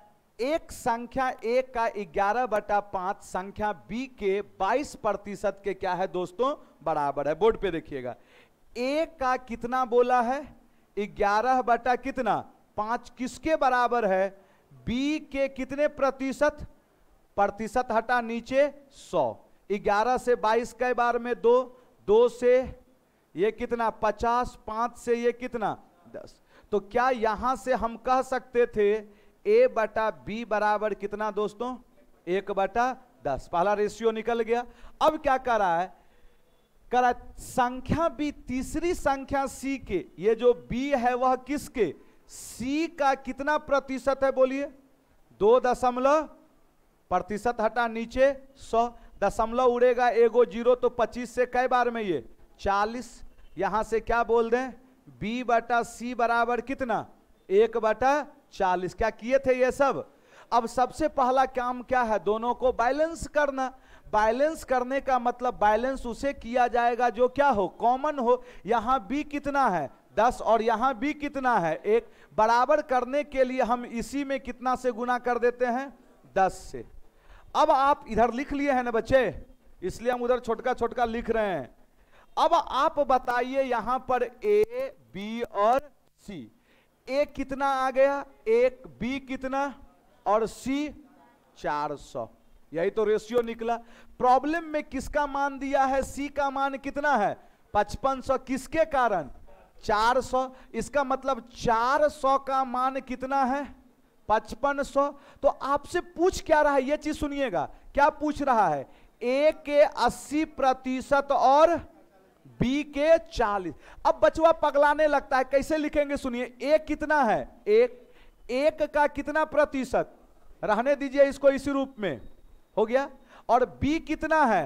एक संख्या एक का ग्यारह बटा पांच संख्या बी के बाईस प्रतिशत के क्या है दोस्तों बराबर है बोर्ड पे देखिएगा एक का कितना बोला है ग्यारह बटा कितना पांच किसके बराबर है बी के कितने प्रतिशत प्रतिशत हटा नीचे 100 11 से 22 कई बार में दो दो से ये कितना 50 पांच से ये कितना 10 तो क्या यहां से हम कह सकते थे ए बटा बी बराबर कितना दोस्तों एक बटा दस पहला रेशियो निकल गया अब क्या कर रहा है कर संख्या बी तीसरी संख्या सी के ये जो बी है वह किसके सी का कितना प्रतिशत है बोलिए दो दशमलव प्रतिशत हटा नीचे सौ दशमलव उड़ेगा एगो जीरो तो पच्चीस से कई बार में ये चालीस यहां से क्या बोल दें बी बटा सी बराबर कितना एक बटा चालीस क्या किए थे ये सब अब सबसे पहला काम क्या है दोनों को बैलेंस करना बैलेंस करने का मतलब बैलेंस उसे किया जाएगा जो क्या हो कॉमन हो यहां बी कितना है दस और यहां बी कितना है एक बराबर करने के लिए हम इसी में कितना से गुना कर देते हैं दस से अब आप इधर लिख लिए हैं ना बच्चे इसलिए हम उधर छोटका छोटका लिख रहे हैं अब आप बताइए यहां पर ए बी और सी ए कितना आ गया एक बी कितना और सी चार सौ यही तो रेशियो निकला प्रॉब्लम में किसका मान दिया है सी का मान कितना है पचपन सौ किसके कारण 400 इसका मतलब 400 का मान कितना है पचपन सौ तो आपसे पूछ क्या रहा है यह चीज सुनिएगा क्या पूछ रहा है ए के अस्सी प्रतिशत और बी के चालीस अब बचवा पगलाने लगता है कैसे लिखेंगे सुनिए ए कितना है एक एक का कितना प्रतिशत रहने दीजिए इसको इसी रूप में हो गया और बी कितना है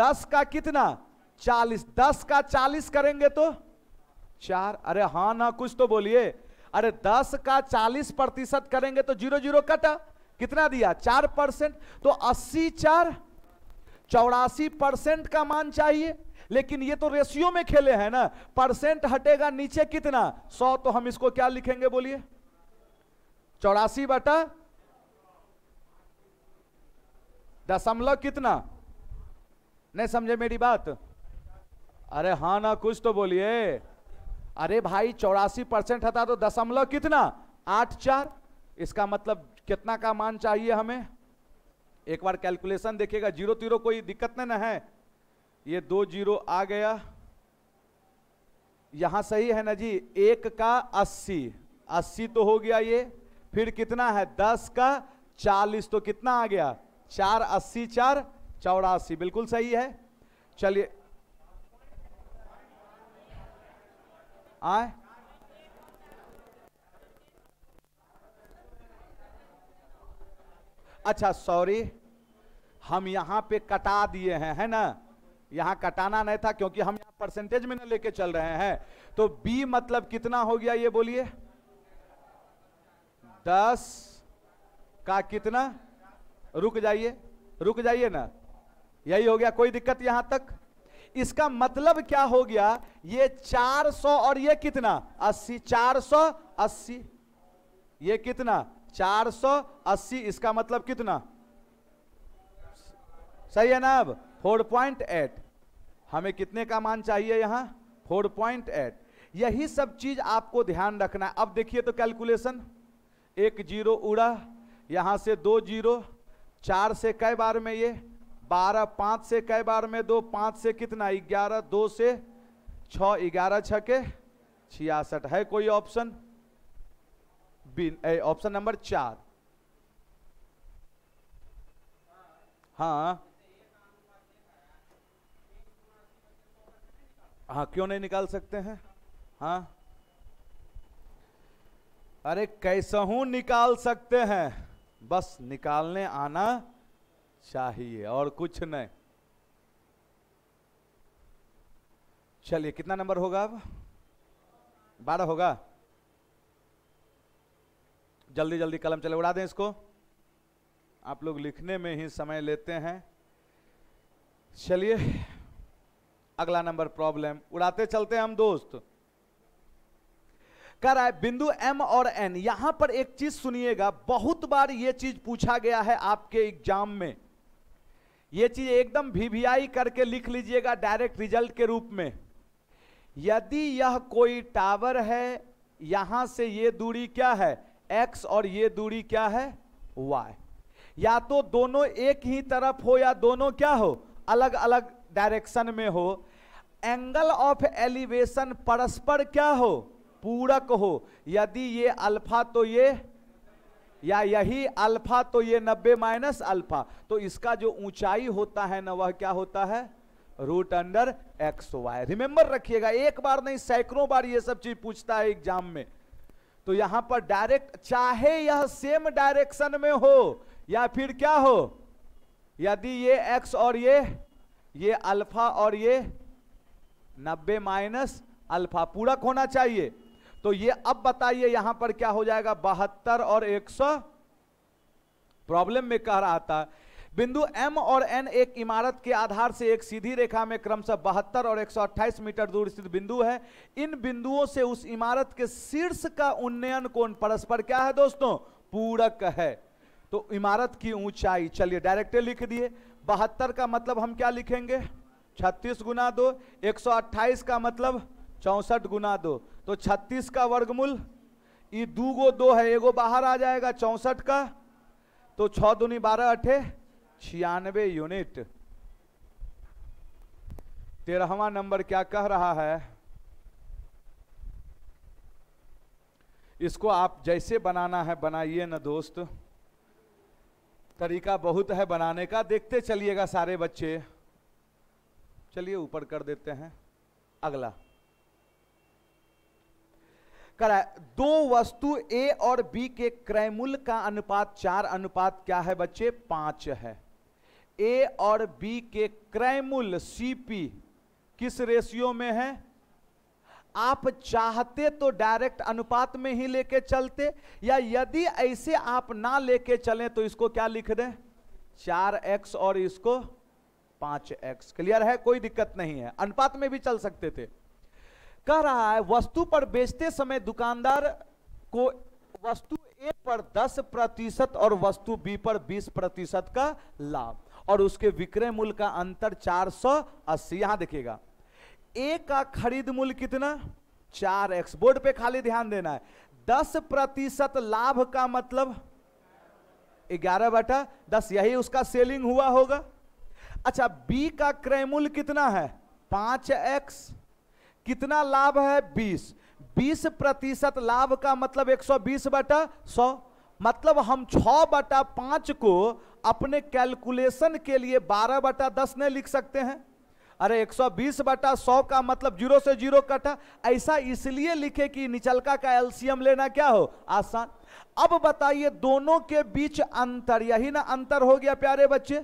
दस का कितना चालीस दस का चालीस करेंगे तो चार अरे हाँ ना कुछ तो बोलिए अरे दस का चालीस प्रतिशत करेंगे तो जीरो जीरो कटा कितना दिया चार परसेंट तो अस्सी चार चौरासी परसेंट का मान चाहिए लेकिन ये तो रेशियो में खेले हैं ना परसेंट हटेगा नीचे कितना सौ तो हम इसको क्या लिखेंगे बोलिए चौरासी बटा दशमलव कितना नहीं समझे मेरी बात अरे हाँ ना कुछ तो बोलिए अरे भाई चौरासी परसेंट हटा तो दशमलव कितना आठ चार इसका मतलब कितना का मान चाहिए हमें एक बार कैलकुलेशन देखिएगा जीरो तीरो कोई दिक्कत नहीं ना है ये दो जीरो आ गया यहां सही है ना जी एक का अस्सी अस्सी तो हो गया ये फिर कितना है दस का चालीस तो कितना आ गया चार अस्सी चार चौरासी बिल्कुल सही है चलिए आए अच्छा सॉरी हम यहां पे कटा दिए हैं है ना यहां कटाना नहीं था क्योंकि हम यहां परसेंटेज में ना लेके चल रहे हैं तो बी मतलब कितना हो गया ये बोलिए दस का कितना रुक जाइए रुक जाइए ना यही हो गया कोई दिक्कत यहां तक इसका मतलब क्या हो गया ये 400 और ये कितना 80 480 ये कितना 480 इसका मतलब कितना सही है ना अब 4.8 हमें कितने का मान चाहिए यहां 4.8 यही सब चीज आपको ध्यान रखना है अब देखिए तो कैलकुलेशन एक जीरो उड़ा यहां से दो जीरो चार से कई बार में ये बारह पांच से कई बार में दो पांच से कितना ग्यारह दो से छ ग्यारह छ के छियासठ है कोई ऑप्शन बिन ऑप्शन नंबर चार हाँ हाँ क्यों नहीं निकाल सकते हैं हाँ अरे कैसा हूं निकाल सकते हैं बस निकालने आना चाहिए और कुछ नहीं चलिए कितना नंबर होगा अब बारह होगा जल्दी जल्दी कलम चले उड़ा दें इसको आप लोग लिखने में ही समय लेते हैं चलिए अगला नंबर प्रॉब्लम उड़ाते चलते हम दोस्त कर रहा है बिंदु एम और एन यहां पर एक चीज सुनिएगा बहुत बार यह चीज पूछा गया है आपके एग्जाम में ये चीज एकदम वीवीआई करके लिख लीजिएगा डायरेक्ट रिजल्ट के रूप में यदि यह कोई टावर है यहां से ये दूरी क्या है एक्स और ये दूरी क्या है वाई या तो दोनों एक ही तरफ हो या दोनों क्या हो अलग अलग डायरेक्शन में हो एंगल ऑफ एलिवेशन परस्पर क्या हो पूरक हो यदि ये अल्फा तो ये या यही अल्फा तो ये नब्बे माइनस अल्फा तो इसका जो ऊंचाई होता है ना वह क्या होता है root under X Y remember रखिएगा एक बार नहीं सैकड़ों बार ये सब चीज पूछता है एग्जाम में तो यहां पर डायरेक्ट चाहे यह सेम डायरेक्शन में हो या फिर क्या हो यदि ये एक्स और ये ये अल्फा और ये नब्बे माइनस अल्फा पूरक होना चाहिए तो ये अब बताइए यहां पर क्या हो जाएगा बहत्तर और 100 प्रॉब्लम में कह रहा था बिंदु एम और एन एक इमारत के आधार से एक सीधी रेखा में क्रमशः बहत्तर और एक मीटर दूर स्थित बिंदु है इन बिंदुओं से उस इमारत के शीर्ष का उन्नयन कोण परस्पर क्या है दोस्तों पूरक है तो इमारत की ऊंचाई चलिए डायरेक्टली लिख दिए बहत्तर का मतलब हम क्या लिखेंगे छत्तीस गुना दो एक का मतलब चौसठ गुना दो तो छत्तीस का वर्गमूल ये दू गो दो है एगो बाहर आ जाएगा चौसठ का तो छ दुनी बारह अठे छियानवे यूनिट तेरहवा नंबर क्या कह रहा है इसको आप जैसे बनाना है बनाइए ना दोस्त तरीका बहुत है बनाने का देखते चलिएगा सारे बच्चे चलिए ऊपर कर देते हैं अगला करा दो वस्तु ए और बी के क्रय मूल्य का अनुपात चार अनुपात क्या है बच्चे पांच है ए और बी के क्रय मूल्य सीपी किस रेशियो में है आप चाहते तो डायरेक्ट अनुपात में ही लेके चलते या यदि ऐसे आप ना लेके चलें तो इसको क्या लिख दें चार एक्स और इसको पांच एक्स क्लियर है कोई दिक्कत नहीं है अनुपात में भी चल सकते थे कह रहा है वस्तु पर बेचते समय दुकानदार को वस्तु ए पर 10 प्रतिशत और वस्तु बी पर 20 प्रतिशत का लाभ और उसके विक्रय मूल्य का अंतर 480 यहां देखिएगा ए का खरीद मूल्य कितना चार एक्स बोर्ड पे खाली ध्यान देना है दस प्रतिशत लाभ का मतलब ग्यारह बटा दस यही उसका सेलिंग हुआ होगा अच्छा बी का क्रय मूल्य कितना है पांच एक्स कितना लाभ है बीस बीस प्रतिशत लाभ का मतलब एक सौ बीस बटा सौ मतलब हम छ बटा पांच को अपने कैलकुलेशन के लिए बारह बटा दस नहीं लिख सकते हैं अरे 120 बटा 100 का मतलब जीरो से जीरो कटा ऐसा इसलिए लिखे कि निचलका का एल्सियम लेना क्या हो आसान अब बताइए दोनों के बीच अंतर यही ना अंतर हो गया प्यारे बच्चे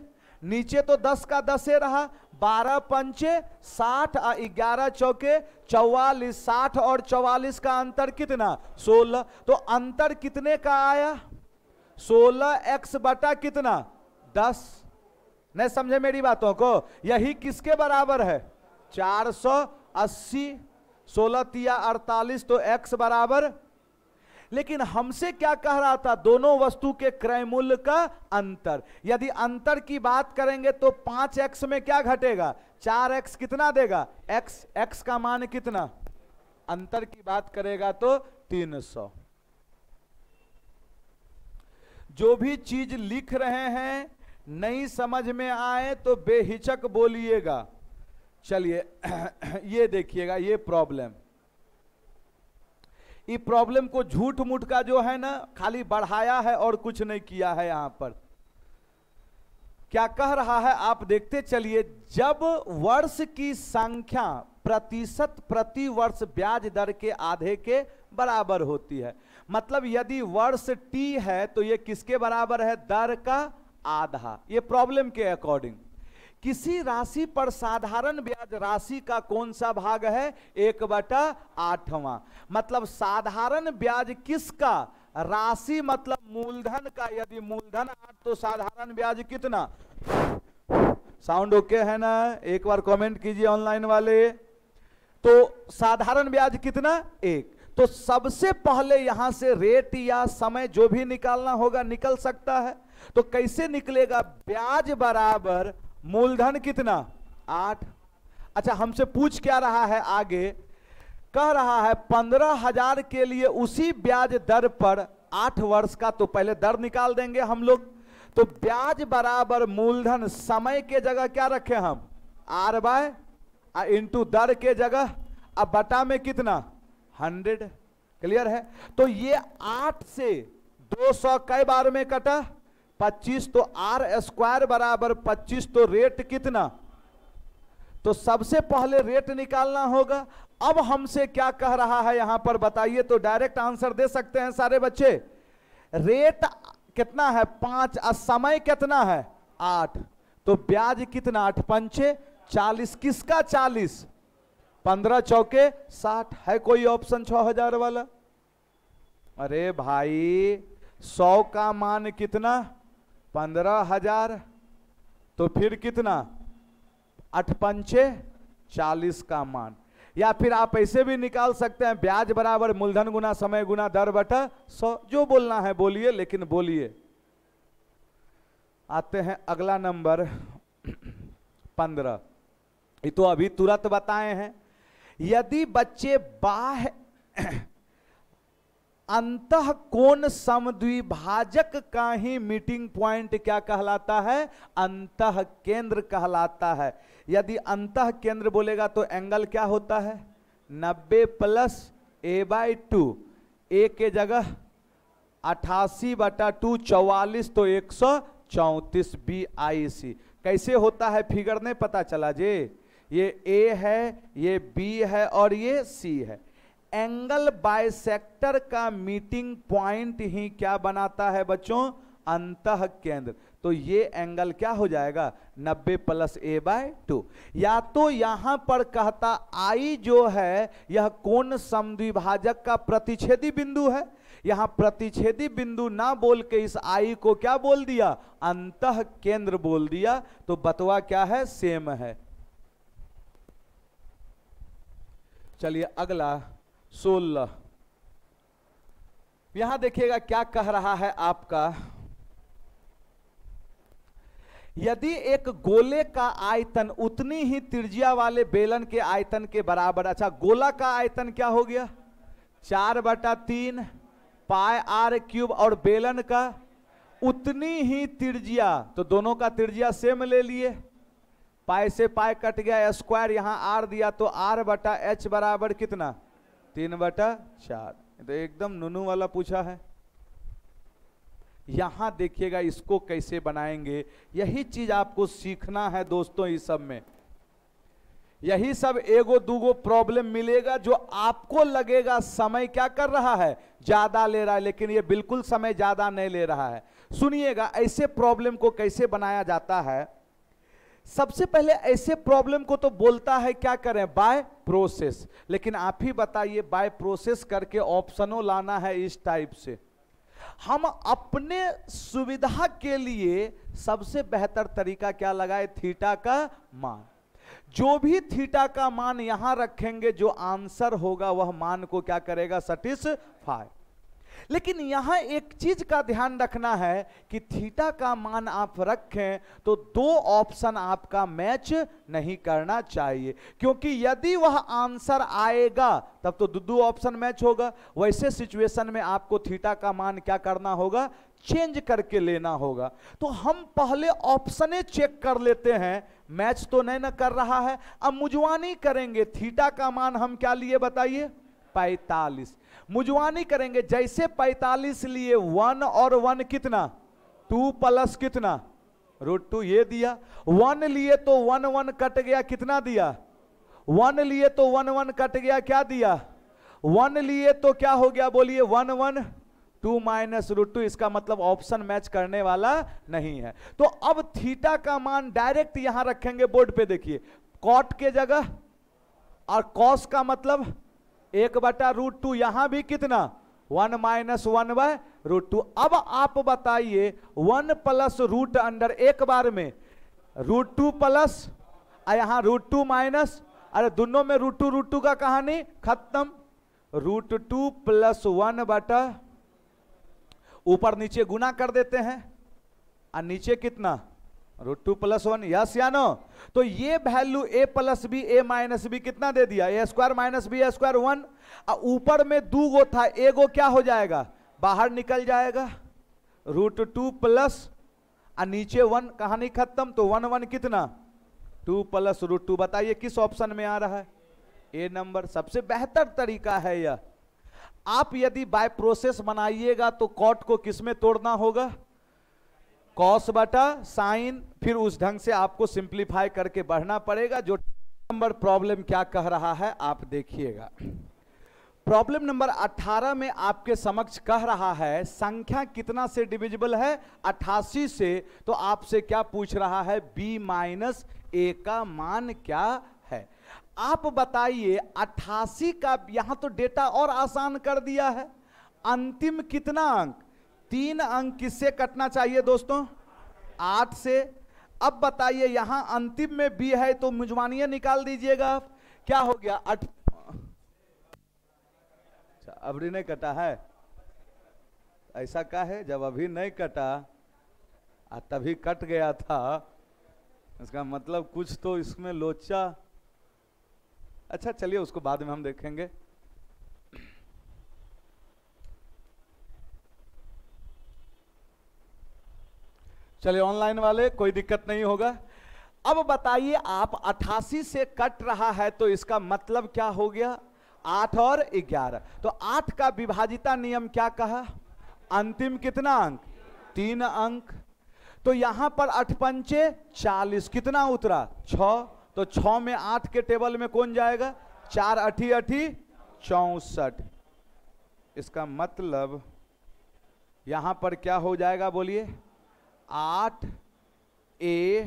नीचे तो दस का दसे रहा बारह पंचे साठ ग्यारह चौके चौवालीस साठ और चौवालीस का अंतर कितना सोलह तो अंतर कितने का आया सोलह एक्स बटा कितना दस नहीं समझे मेरी बातों को यही किसके बराबर है चार सौ अस्सी सोलह तिया अड़तालीस तो एक्स बराबर लेकिन हमसे क्या कह रहा था दोनों वस्तु के क्रय मूल्य का अंतर यदि अंतर की बात करेंगे तो पांच एक्स में क्या घटेगा चार एक्स कितना देगा एक्स एक्स का मान कितना अंतर की बात करेगा तो तीन सौ जो भी चीज लिख रहे हैं नहीं समझ में आए तो बेहिचक बोलिएगा चलिए ये देखिएगा ये प्रॉब्लम ये प्रॉब्लम को झूठ मूठ का जो है ना खाली बढ़ाया है और कुछ नहीं किया है यहां पर क्या कह रहा है आप देखते चलिए जब वर्ष की संख्या प्रतिशत प्रति वर्ष ब्याज दर के आधे के बराबर होती है मतलब यदि वर्ष टी है तो ये किसके बराबर है दर का आधा ये प्रॉब्लम के अकॉर्डिंग किसी राशि पर साधारण ब्याज राशि का कौन सा भाग है एक बटा आठवां मतलब साधारण ब्याज किसका राशि मतलब मूलधन का यदि मूलधन आठ तो साधारण ब्याज कितना साउंड ओके है ना एक बार कमेंट कीजिए ऑनलाइन वाले तो साधारण ब्याज कितना एक तो सबसे पहले यहां से रेट या समय जो भी निकालना होगा निकल सकता है तो कैसे निकलेगा ब्याज बराबर मूलधन कितना आठ अच्छा हमसे पूछ क्या रहा है आगे कह रहा है पंद्रह हजार के लिए उसी ब्याज दर पर आठ वर्ष का तो पहले दर निकाल देंगे हम लोग तो ब्याज बराबर मूलधन समय के जगह क्या रखे हम आर बाय इंटू दर के जगह अब बटा में कितना हंड्रेड क्लियर है तो ये आठ से दो सौ कई बार में कटा 25 तो आर स्क्वायर बराबर 25 तो रेट कितना तो सबसे पहले रेट निकालना होगा अब हमसे क्या कह रहा है यहां पर बताइए तो डायरेक्ट आंसर दे सकते हैं सारे बच्चे रेट कितना है पांच और समय कितना है आठ तो ब्याज कितना आठ पंचे चालीस किसका चालीस पंद्रह चौके साठ है कोई ऑप्शन छ हजार वाला अरे भाई सौ का मान कितना पंद्रह हजार तो फिर कितना अठ पंचे चालीस का मान या फिर आप ऐसे भी निकाल सकते हैं ब्याज बराबर मूलधन गुना समय गुना दर बटा सौ जो बोलना है बोलिए लेकिन बोलिए आते हैं अगला नंबर पंद्रह ये तो अभी तुरंत बताए हैं यदि बच्चे बाह अंत कोण समद्विभाजक का ही मीटिंग पॉइंट क्या कहलाता है अंत केंद्र कहलाता है यदि अंत केंद्र बोलेगा तो एंगल क्या होता है 90 plus A by two A के जगह अठासी बटा टू चौवालीस तो एक सौ चौंतीस बी आई सी कैसे होता है फिगर नहीं पता चला जी ये ए है ये बी है और ये सी है एंगल बायसेक्टर का मीटिंग पॉइंट ही क्या बनाता है बच्चों अंत केंद्र तो ये एंगल क्या हो जाएगा 90 प्लस ए बाय टू या तो यहां पर कहता आई जो है यह कोण समद्विभाजक का प्रतिच्छेदी बिंदु है यहां प्रतिच्छेदी बिंदु ना बोल के इस आई को क्या बोल दिया अंत केंद्र बोल दिया तो बतवा क्या है सेम है चलिए अगला सोलह यहां देखिएगा क्या कह रहा है आपका यदि एक गोले का आयतन उतनी ही त्रिज्या वाले बेलन के आयतन के बराबर अच्छा गोला का आयतन क्या हो गया चार बटा तीन पाए आर क्यूब और बेलन का उतनी ही त्रिज्या तो दोनों का त्रिज्या सेम ले लिए पाए से पाए कट गया स्क्वायर यहां आर दिया तो आर बटा एच बराबर कितना तीन बटा चार तो एकदम नुनू वाला पूछा है यहां देखिएगा इसको कैसे बनाएंगे यही चीज आपको सीखना है दोस्तों इस सब में यही सब एगो दूगो प्रॉब्लम मिलेगा जो आपको लगेगा समय क्या कर रहा है ज्यादा ले रहा है लेकिन ये बिल्कुल समय ज्यादा नहीं ले रहा है सुनिएगा ऐसे प्रॉब्लम को कैसे बनाया जाता है सबसे पहले ऐसे प्रॉब्लम को तो बोलता है क्या करें बाय प्रोसेस लेकिन आप ही बताइए बाय प्रोसेस करके ऑप्शनों लाना है इस टाइप से हम अपने सुविधा के लिए सबसे बेहतर तरीका क्या लगाए थीटा का मान जो भी थीटा का मान यहां रखेंगे जो आंसर होगा वह मान को क्या करेगा सेटिस्फाई लेकिन यहां एक चीज का ध्यान रखना है कि थीटा का मान आप रखें तो दो ऑप्शन आपका मैच नहीं करना चाहिए क्योंकि यदि वह आंसर आएगा तब तो दो ऑप्शन मैच होगा वैसे सिचुएशन में आपको थीटा का मान क्या करना होगा चेंज करके लेना होगा तो हम पहले ऑप्शने चेक कर लेते हैं मैच तो नहीं ना कर रहा है अब मुजवानी करेंगे थीटा का मान हम क्या लिए बताइए पैतालीस मुजवानी करेंगे जैसे पैतालीस लिए वन और वन कितना टू प्लस कितना रूट टू ये दिया वन लिए तो वन वन कट गया कितना दिया वन लिए तो वन वन कट गया क्या दिया वन लिए तो क्या हो गया बोलिए one one two minus root two इसका मतलब ऑप्शन मैच करने वाला नहीं है तो अब थीटा का मान डायरेक्ट यहां रखेंगे बोर्ड पे देखिए कॉट के जगह और कॉस का मतलब एक बटा रूट टू यहां भी कितना one minus one by root two अब आप बताइए वन प्लस रूट अंडर एक बार में रूट टू प्लस यहां रूट टू माइनस अरे दोनों में रूट टू रूट टू का कहानी खत्म रूट टू प्लस वन बटा ऊपर नीचे गुना कर देते हैं और नीचे कितना root two plus one yes या नो तो ये value A plus B A minus B कितना दे दिया A square minus B square one ऊपर में दू गो था ए गो क्या हो जाएगा बाहर निकल जाएगा रूट टू प्लस और नीचे वन कहानी खत्म तो वन वन कितना टू प्लस रूट टू बताइए किस ऑप्शन में आ रहा है ए नंबर सबसे बेहतर तरीका है यह आप यदि बाय प्रोसेस बनाइएगा तो कॉट को किस में तोड़ना होगा कॉस बटा साइन फिर उस ढंग से आपको सिंप्लीफाई करके बढ़ना पड़ेगा जो नंबर प्रॉब्लम क्या कह रहा है आप देखिएगा प्रॉब्लम नंबर 18 में आपके समक्ष कह रहा है संख्या कितना से डिविजिबल है 88 से तो आपसे क्या पूछ रहा है b माइनस ए का मान क्या है आप बताइए 88 का यहां तो डेटा और आसान कर दिया है अंतिम कितना अंक तीन अंक किससे कटना चाहिए दोस्तों आठ से अब बताइए यहां अंतिम में बी है तो मुजमानिया निकाल दीजिएगा क्या हो गया अठ अच्छा, अभी नहीं कटा है ऐसा का है जब अभी नहीं कटा आ तभी कट गया था इसका मतलब कुछ तो इसमें लोचा अच्छा चलिए उसको बाद में हम देखेंगे चलिए ऑनलाइन वाले कोई दिक्कत नहीं होगा अब बताइए आप अठासी से कट रहा है तो इसका मतलब क्या हो गया आठ और ग्यारह तो आठ का विभाजिता नियम क्या कहा अंतिम कितना अंक तीन अंक तो यहां पर पंचे चालीस कितना उतरा छ तो छ में आठ के टेबल में कौन जाएगा चार अठी अठी चौसठ इसका मतलब यहां पर क्या हो जाएगा बोलिए आठ ए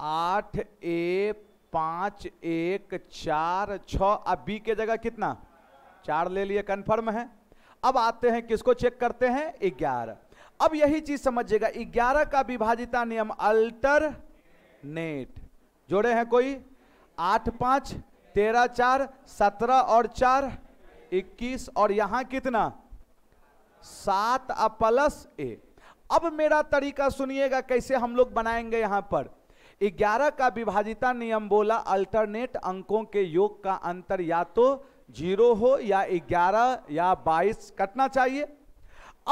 आठ ए पांच एक चार छ अब बी के जगह कितना चार ले लिए कंफर्म है अब आते हैं किसको चेक करते हैं ग्यारह अब यही चीज समझिएगा ग्यारह का विभाजिता नियम अल्टर नेट जोड़े हैं कोई आठ पांच तेरह चार सत्रह और चार इक्कीस और यहां कितना सात प्लस ए अब मेरा तरीका सुनिएगा कैसे हम लोग बनाएंगे यहां पर 11 का विभाजिता नियम बोला अल्टरनेट अंकों के योग का अंतर या तो जीरो हो या 11 या 22 कटना चाहिए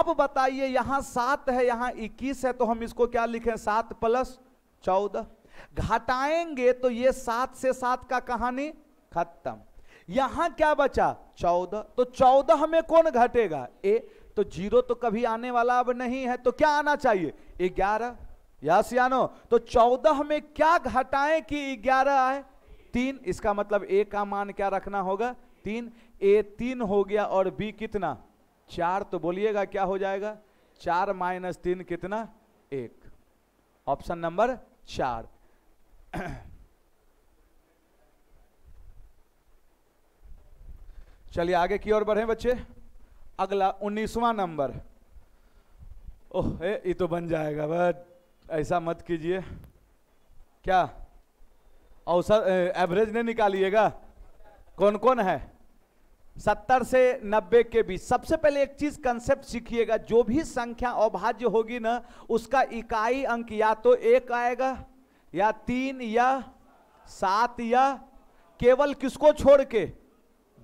अब बताइए यहां सात है यहां 21 है तो हम इसको क्या लिखें सात प्लस चौदह घटाएंगे तो ये सात से सात का कहानी खत्म यहां क्या बचा चौदह तो चौदह में कौन घटेगा ए तो जीरो तो कभी आने वाला अब नहीं है तो क्या आना चाहिए ग्यारह यानो तो चौदह में क्या घटाएं कि ग्यारह आए तीन इसका मतलब ए का मान क्या रखना होगा तीन ए तीन हो गया और बी कितना चार तो बोलिएगा क्या हो जाएगा चार माइनस तीन कितना एक ऑप्शन नंबर चार चलिए आगे की ओर बढ़े बच्चे अगला उन्नीसवा नंबर ओह ये तो बन जाएगा बट ऐसा मत कीजिए क्या औसत एवरेज नहीं निकालिएगा कौन कौन है सत्तर से नब्बे के बीच सबसे पहले एक चीज कंसेप्ट सीखिएगा जो भी संख्या अभाज्य होगी ना उसका इकाई अंक या तो एक आएगा या तीन या सात या केवल किसको छोड़ के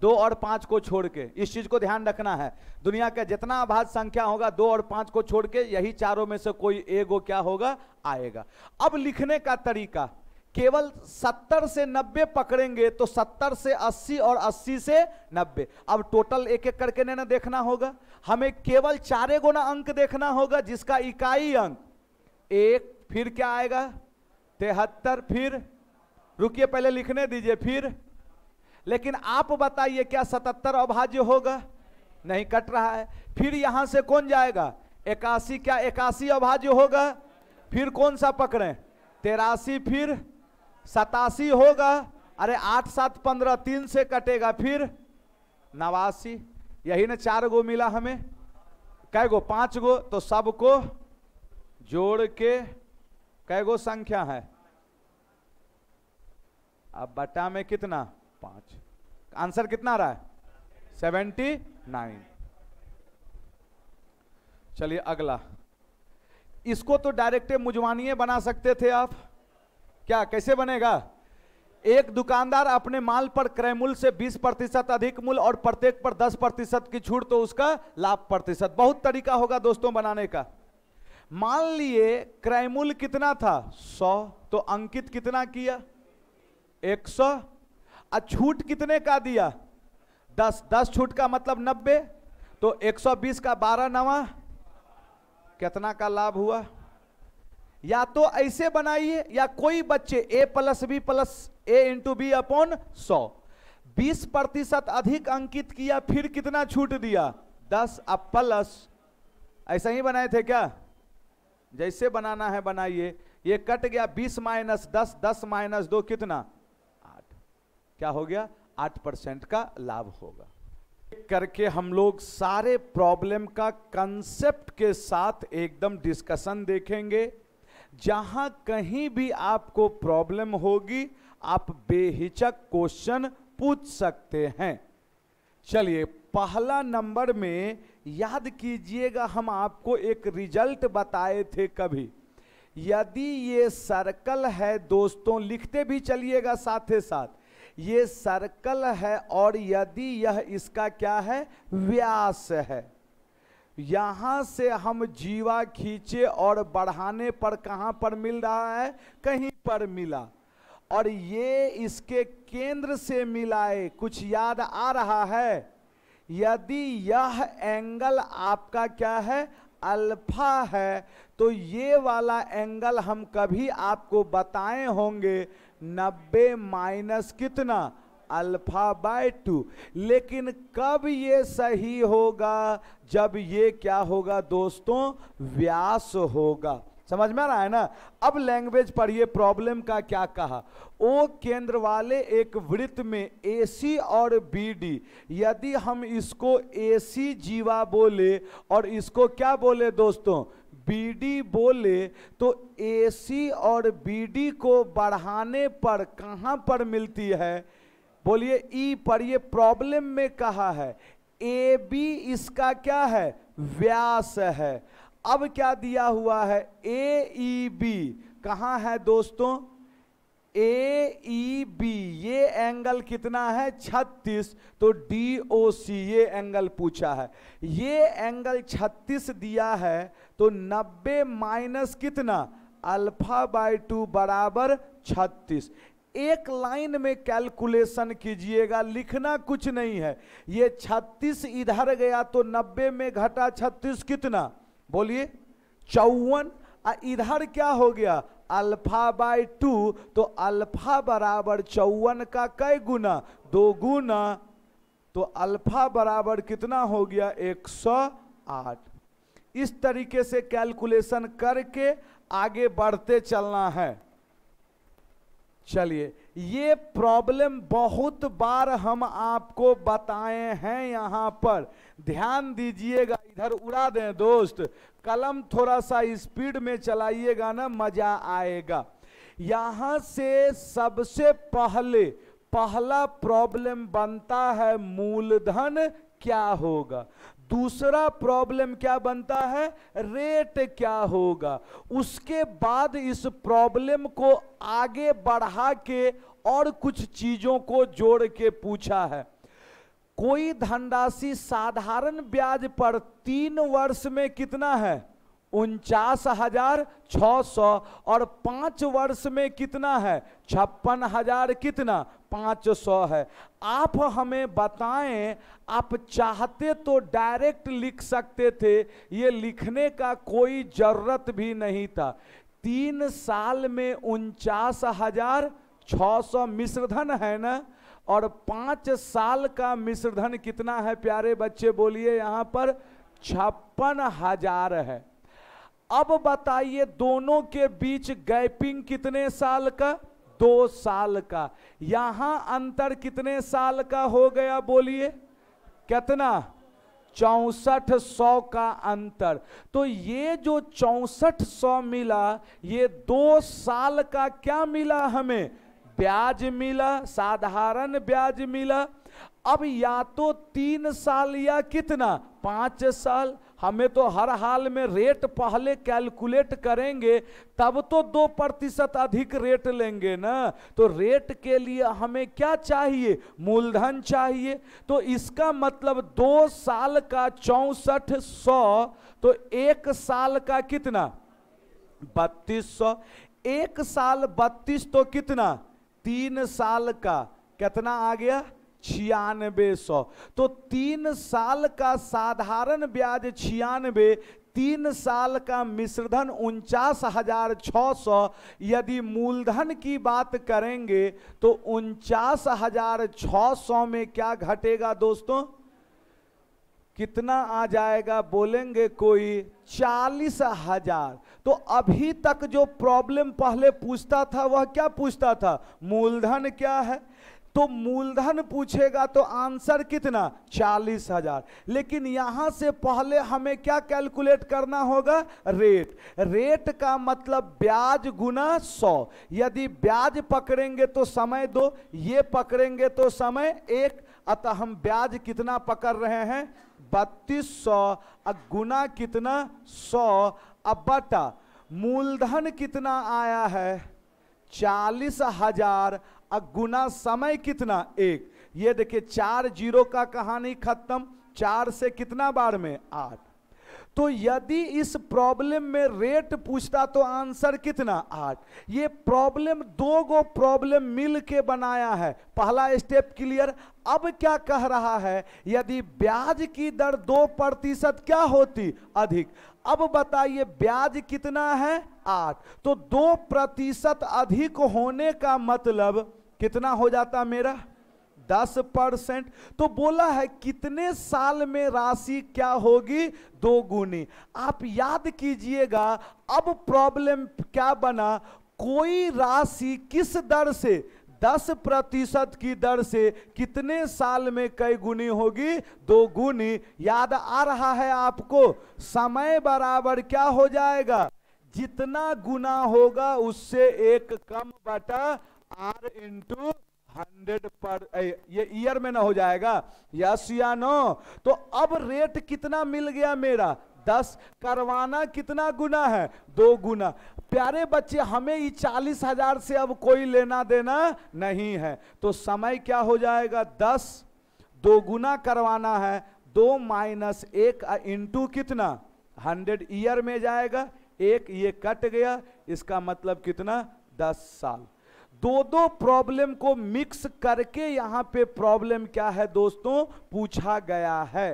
दो और पांच को छोड़ के इस चीज को ध्यान रखना है दुनिया का जितना अभाज संख्या होगा दो और पांच को छोड़ के यही चारों में से कोई एगो क्या होगा आएगा अब लिखने का तरीका केवल 70 से 90 पकड़ेंगे तो 70 से 80 और 80 से 90 अब टोटल एक एक करके ना देखना होगा हमें केवल चारे गुना अंक देखना होगा जिसका इकाई अंक एक फिर क्या आएगा तिहत्तर फिर रुकिए पहले लिखने दीजिए फिर लेकिन आप बताइए क्या सतहत्तर अभाज्य होगा नहीं कट रहा है फिर यहां से कौन जाएगा इक्यासी क्या इक्यासी अभाज्य होगा फिर कौन सा पकड़े तेरासी फिर सतासी होगा अरे आठ सात पंद्रह तीन से कटेगा फिर नवासी यही ना चार गो मिला हमें कै गो पांच गो तो सबको जोड़ के कै गो संख्या है अब बटा में कितना पांच आंसर कितना आ रहा है सेवेंटी नाइन चलिए अगला इसको तो डायरेक्ट मुजवानिए बना सकते थे आप क्या कैसे बनेगा एक दुकानदार अपने माल पर क्रय मूल्य से 20 प्रतिशत अधिक मूल्य और प्रत्येक पर 10 प्रतिशत की छूट तो उसका लाभ प्रतिशत बहुत तरीका होगा दोस्तों बनाने का मान लिए क्रय मूल्य कितना था 100 तो अंकित कितना किया छूट कितने का दिया दस दस छूट का मतलब नब्बे तो 120 का बारह नवा कितना का लाभ हुआ या तो ऐसे बनाइए या कोई बच्चे A plus B plus A into B upon सौ बीस प्रतिशत अधिक अंकित किया फिर कितना छूट दिया दस अब प्लस ऐसा ही बनाए थे क्या जैसे बनाना है बनाइए ये कट गया बीस माइनस दस दस माइनस दो कितना क्या हो गया आठ परसेंट का लाभ होगा करके हम लोग सारे प्रॉब्लम का कंसेप्ट के साथ एकदम डिस्कशन देखेंगे जहां कहीं भी आपको प्रॉब्लम होगी आप बेहिचक क्वेश्चन पूछ सकते हैं चलिए पहला नंबर में याद कीजिएगा हम आपको एक रिजल्ट बताए थे कभी यदि ये सर्कल है दोस्तों लिखते भी चलिएगा साथ ही साथ ये सर्कल है और यदि यह इसका क्या है व्यास है यहाँ से हम जीवा खींचे और बढ़ाने पर कहाँ पर मिल रहा है कहीं पर मिला और ये इसके केंद्र से मिलाए कुछ याद आ रहा है यदि यह एंगल आपका क्या है अल्फा है तो ये वाला एंगल हम कभी आपको बताए होंगे नब्बे माइनस कितना अल्फा बाय टू लेकिन कब ये सही होगा जब ये क्या होगा दोस्तों व्यास होगा समझ में आ रहा है ना अब लैंग्वेज पढ़िए प्रॉब्लम का क्या कहा ओ केंद्र वाले एक वृत्त में ए सी और बी डी यदि हम इसको ए सी जीवा बोले और इसको क्या बोले दोस्तों बीडी बोले तो एसी और बीडी को बढ़ाने पर कहाँ पर मिलती है बोलिए ई e पर ये प्रॉब्लम में कहा है ए बी इसका क्या है व्यास है अब क्या दिया हुआ है ए ई बी कहाँ है दोस्तों ए ई बी ये एंगल कितना है 36 तो डी ओ सी ये एंगल पूछा है ये एंगल 36 दिया है तो 90 माइनस कितना अल्फा बाय टू बराबर 36 एक लाइन में कैलकुलेशन कीजिएगा लिखना कुछ नहीं है ये 36 इधर गया तो 90 में घटा 36 कितना बोलिए चौवन आ इधर क्या हो गया अल्फा बाय टू तो अल्फा बराबर चौवन का कई गुना दो गुना तो अल्फा बराबर कितना हो गया एक सौ आठ इस तरीके से कैलकुलेशन करके आगे बढ़ते चलना है चलिए ये प्रॉब्लम बहुत बार हम आपको बताए हैं यहां पर ध्यान दीजिएगा इधर उड़ा दें दोस्त कलम थोड़ा सा स्पीड में चलाइएगा ना मजा आएगा यहां से सबसे पहले पहला प्रॉब्लम बनता है मूलधन क्या होगा दूसरा प्रॉब्लम क्या बनता है रेट क्या होगा उसके बाद इस प्रॉब्लम को आगे बढ़ा के और कुछ चीजों को जोड़ के पूछा है कोई धनराशि साधारण ब्याज पर तीन वर्ष में कितना है उनचास हजार छ सौ और पांच वर्ष में कितना है छप्पन हजार कितना पांच सौ है आप हमें बताएं आप चाहते तो डायरेक्ट लिख सकते थे ये लिखने का कोई जरूरत भी नहीं था तीन साल में उनचास हजार छ सौ मिश्रधन है ना और पाँच साल का मिश्रधन कितना है प्यारे बच्चे बोलिए यहाँ पर छप्पन हजार है अब बताइए दोनों के बीच गैपिंग कितने साल का दो साल का यहां अंतर कितने साल का हो गया बोलिए कितना चौसठ सौ का अंतर तो ये जो चौसठ सौ मिला ये दो साल का क्या मिला हमें ब्याज मिला साधारण ब्याज मिला अब या तो तीन साल या कितना पांच साल हमें तो हर हाल में रेट पहले कैलकुलेट करेंगे तब तो दो प्रतिशत अधिक रेट लेंगे ना तो रेट के लिए हमें क्या चाहिए मूलधन चाहिए तो इसका मतलब दो साल का चौसठ सौ तो एक साल का कितना बत्तीस सौ एक साल बत्तीस तो कितना तीन साल का कितना आ गया छियानबे सौ तो तीन साल का साधारण ब्याज छियानबे तीन साल का मिश्रधन उनचास हजार छ सौ यदि मूलधन की बात करेंगे तो उनचास हजार छ सौ में क्या घटेगा दोस्तों कितना आ जाएगा बोलेंगे कोई चालीस हजार तो अभी तक जो प्रॉब्लम पहले पूछता था वह क्या पूछता था मूलधन क्या है तो मूलधन पूछेगा तो आंसर कितना चालीस हजार लेकिन यहां से पहले हमें क्या कैलकुलेट करना होगा रेट रेट का मतलब ब्याज गुना सौ यदि ब्याज पकड़ेंगे तो समय दो ये पकड़ेंगे तो समय एक अतः हम ब्याज कितना पकड़ रहे हैं बत्तीस सौ गुना कितना सौ अब बटा मूलधन कितना आया है चालीस हजार गुना समय कितना एक ये देखिए चार जीरो का कहानी खत्म चार से कितना बार में आठ तो यदि इस प्रॉब्लम में रेट पूछता तो आंसर कितना आठ ये प्रॉब्लम दो गो प्रॉब्लम मिल के बनाया है पहला स्टेप क्लियर अब क्या कह रहा है यदि ब्याज की दर दो प्रतिशत क्या होती अधिक अब बताइए ब्याज कितना है आठ तो दो प्रतिशत अधिक होने का मतलब कितना हो जाता मेरा दस परसेंट तो बोला है कितने साल में राशि क्या होगी दो गुनी आप याद कीजिएगा अब प्रॉब्लम क्या बना कोई राशि किस दर से दस प्रतिशत की दर से कितने साल में कई गुनी होगी दो गुनी याद आ रहा है आपको समय बराबर क्या हो जाएगा जितना गुना होगा उससे एक कम बटा आर इंटू हंड्रेड पर ये ईयर में ना हो जाएगा यस या नो तो अब रेट कितना मिल गया मेरा दस करवाना कितना गुना है दो गुना प्यारे बच्चे हमें ये चालीस हजार से अब कोई लेना देना नहीं है तो समय क्या हो जाएगा दस दो गुना करवाना है दो माइनस एक इंटू कितना हंड्रेड ईयर में जाएगा एक ये कट गया इसका मतलब कितना दस साल दो दो प्रॉब्लम को मिक्स करके यहां पे प्रॉब्लम क्या है दोस्तों पूछा गया है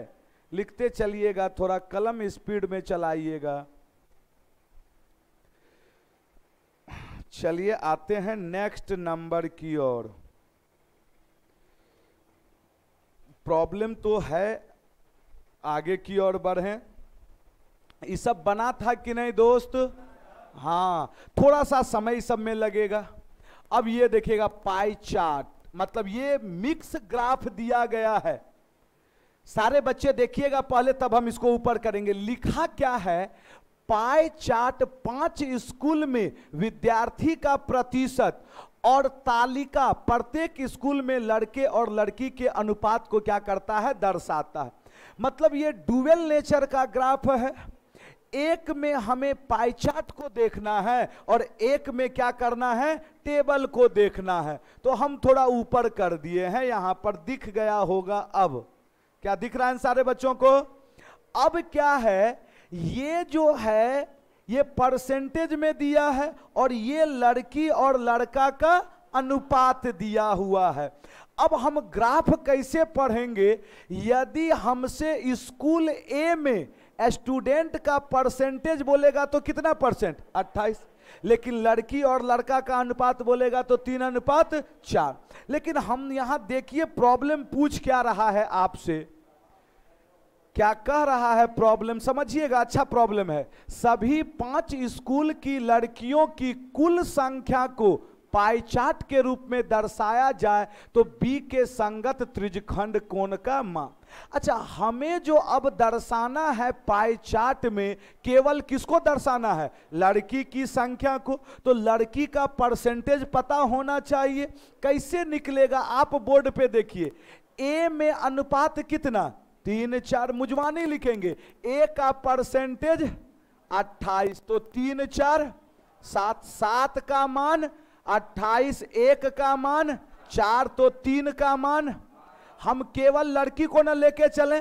लिखते चलिएगा थोड़ा कलम स्पीड में चलाइएगा चलिए आते हैं नेक्स्ट नंबर की ओर प्रॉब्लम तो है आगे की ओर बढ़े ये सब बना था कि नहीं दोस्त हाँ थोड़ा सा समय सब में लगेगा अब ये देखिएगा पाई चार्ट मतलब ये मिक्स ग्राफ दिया गया है सारे बच्चे देखिएगा पहले तब हम इसको ऊपर करेंगे लिखा क्या है पाई चार्ट पांच स्कूल में विद्यार्थी का प्रतिशत और तालिका प्रत्येक स्कूल में लड़के और लड़की के अनुपात को क्या करता है दर्शाता है मतलब ये डुअल नेचर का ग्राफ है एक में हमें पाईचाट को देखना है और एक में क्या करना है टेबल को देखना है तो हम थोड़ा ऊपर कर दिए हैं यहां पर दिख गया होगा अब क्या दिख रहा है सारे बच्चों को अब क्या है ये जो है ये परसेंटेज में दिया है और ये लड़की और लड़का का अनुपात दिया हुआ है अब हम ग्राफ कैसे पढ़ेंगे यदि हमसे स्कूल ए में स्टूडेंट का परसेंटेज बोलेगा तो कितना परसेंट 28 लेकिन लड़की और लड़का का अनुपात बोलेगा तो तीन अनुपात चार लेकिन हम यहां देखिए प्रॉब्लम पूछ क्या रहा है आपसे क्या कह रहा है प्रॉब्लम समझिएगा अच्छा प्रॉब्लम है सभी पांच स्कूल की लड़कियों की कुल संख्या को पाईचाट के रूप में दर्शाया जाए तो बी के संगत त्रिजखंड कोण का माप अच्छा हमें जो अब दर्शाना है पाई चार्ट में केवल किसको दर्शाना है लड़की की संख्या को तो लड़की का परसेंटेज पता होना चाहिए कैसे निकलेगा आप बोर्ड पे देखिए ए में अनुपात कितना तीन चार मुजवानी लिखेंगे ए का परसेंटेज अट्ठाईस तो तीन चार सात सात का मान अट्ठाईस एक का मान चार तो तीन का मान हम केवल लड़की को ना लेके चले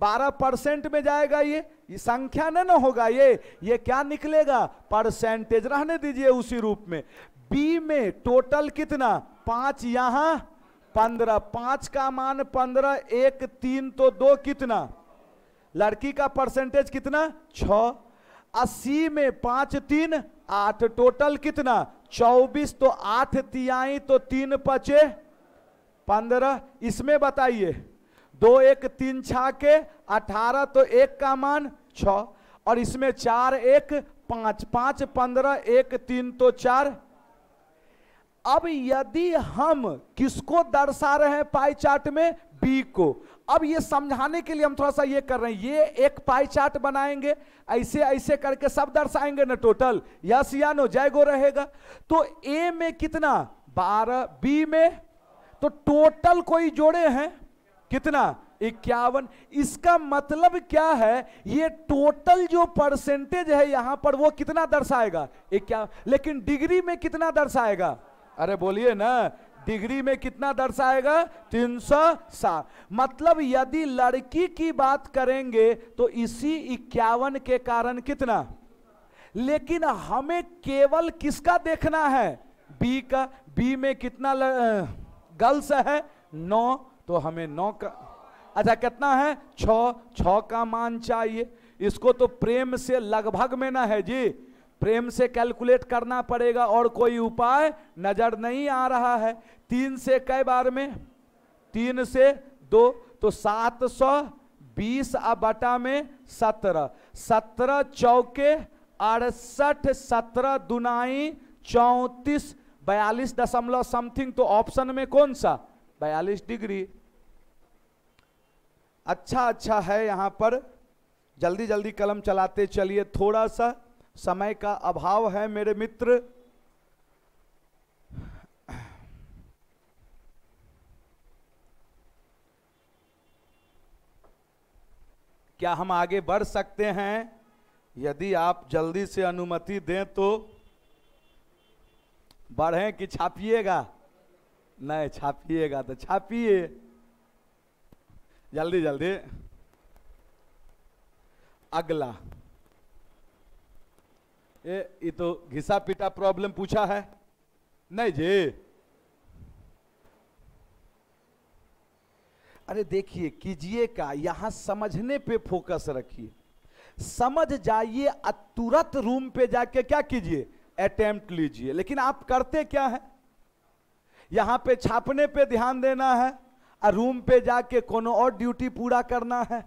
बारह परसेंट में जाएगा ये ये संख्या न ना होगा ये ये क्या निकलेगा परसेंटेज रहने दीजिए उसी रूप में बी में टोटल कितना पांच यहां पंद्रह पांच का मान पंद्रह एक तीन तो दो कितना लड़की का परसेंटेज कितना छ अस्सी में पांच तीन आठ टोटल कितना चौबीस तो आठ तियाई तो तीन पचे पंद्रह इसमें बताइए दो एक तीन छा के अठारह तो एक का मान छ और इसमें चार एक पांच पांच पंद्रह एक तीन तो चार अब यदि हम किसको दर्शा रहे हैं पाई चार्ट में बी को अब ये समझाने के लिए हम थोड़ा सा ये कर रहे हैं ये एक पाई चार्ट बनाएंगे ऐसे ऐसे करके सब दर्शाएंगे ना टोटल यस या नो जय गो रहेगा तो ए में कितना बारह बी में तो टोटल कोई जोड़े हैं कितना इक्यावन इसका मतलब क्या है ये टोटल जो परसेंटेज है यहां पर वो कितना दर्शाएगा इक्यावन लेकिन डिग्री में कितना दर्शाएगा अरे बोलिए ना डिग्री में कितना दर्शाएगा तीन सौ सात मतलब यदि लड़की की बात करेंगे तो इसी इक्यावन के कारण कितना लेकिन हमें केवल किसका देखना है बी का बी में कितना गर्ल्स है नौ तो हमें नौ का अच्छा कितना है छ छ का मान चाहिए इसको तो प्रेम से लगभग में ना है जी प्रेम से कैलकुलेट करना पड़ेगा और कोई उपाय नजर नहीं आ रहा है तीन से कई बार में तीन से दो तो सात सौ बीस आ बटा में सत्रह सत्रह चौके अड़सठ सत्रह दुनाई चौतीस बयालीस दशमलव समथिंग तो ऑप्शन में कौन सा बयालीस डिग्री अच्छा अच्छा है यहाँ पर जल्दी जल्दी कलम चलाते चलिए थोड़ा सा समय का अभाव है मेरे मित्र क्या हम आगे बढ़ सकते हैं यदि आप जल्दी से अनुमति दें तो बढ़ें कि छापिएगा नहीं छापिएगा तो छापिए जल्दी जल्दी अगला ये तो घिसा पीटा प्रॉब्लम पूछा है नहीं जी अरे देखिए कीजिए का यहां समझने पे फोकस रखिए समझ जाइए तुरंत रूम पे जाके क्या कीजिए अटेम्प्ट लीजिए लेकिन आप करते क्या है यहां पे छापने पे ध्यान देना है और रूम पे जाके कोनो और ड्यूटी पूरा करना है,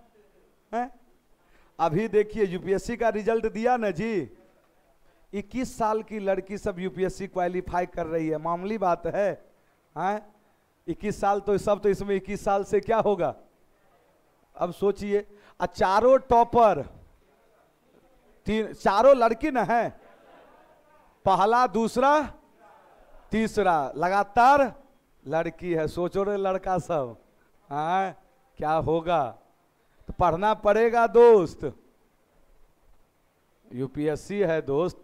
है? अभी देखिए यूपीएससी का रिजल्ट दिया ना जी 21 साल की लड़की सब यूपीएससी क्वालिफाई कर रही है मामूली बात है, है? इक्कीस साल तो सब तो इसमें इक्कीस साल से क्या होगा अब सोचिए चारों टॉपर तीन चारों लड़की ना है पहला दूसरा तीसरा लगातार लड़की है सोचो रे लड़का सब हाँ क्या होगा तो पढ़ना पड़ेगा दोस्त यूपीएससी है दोस्त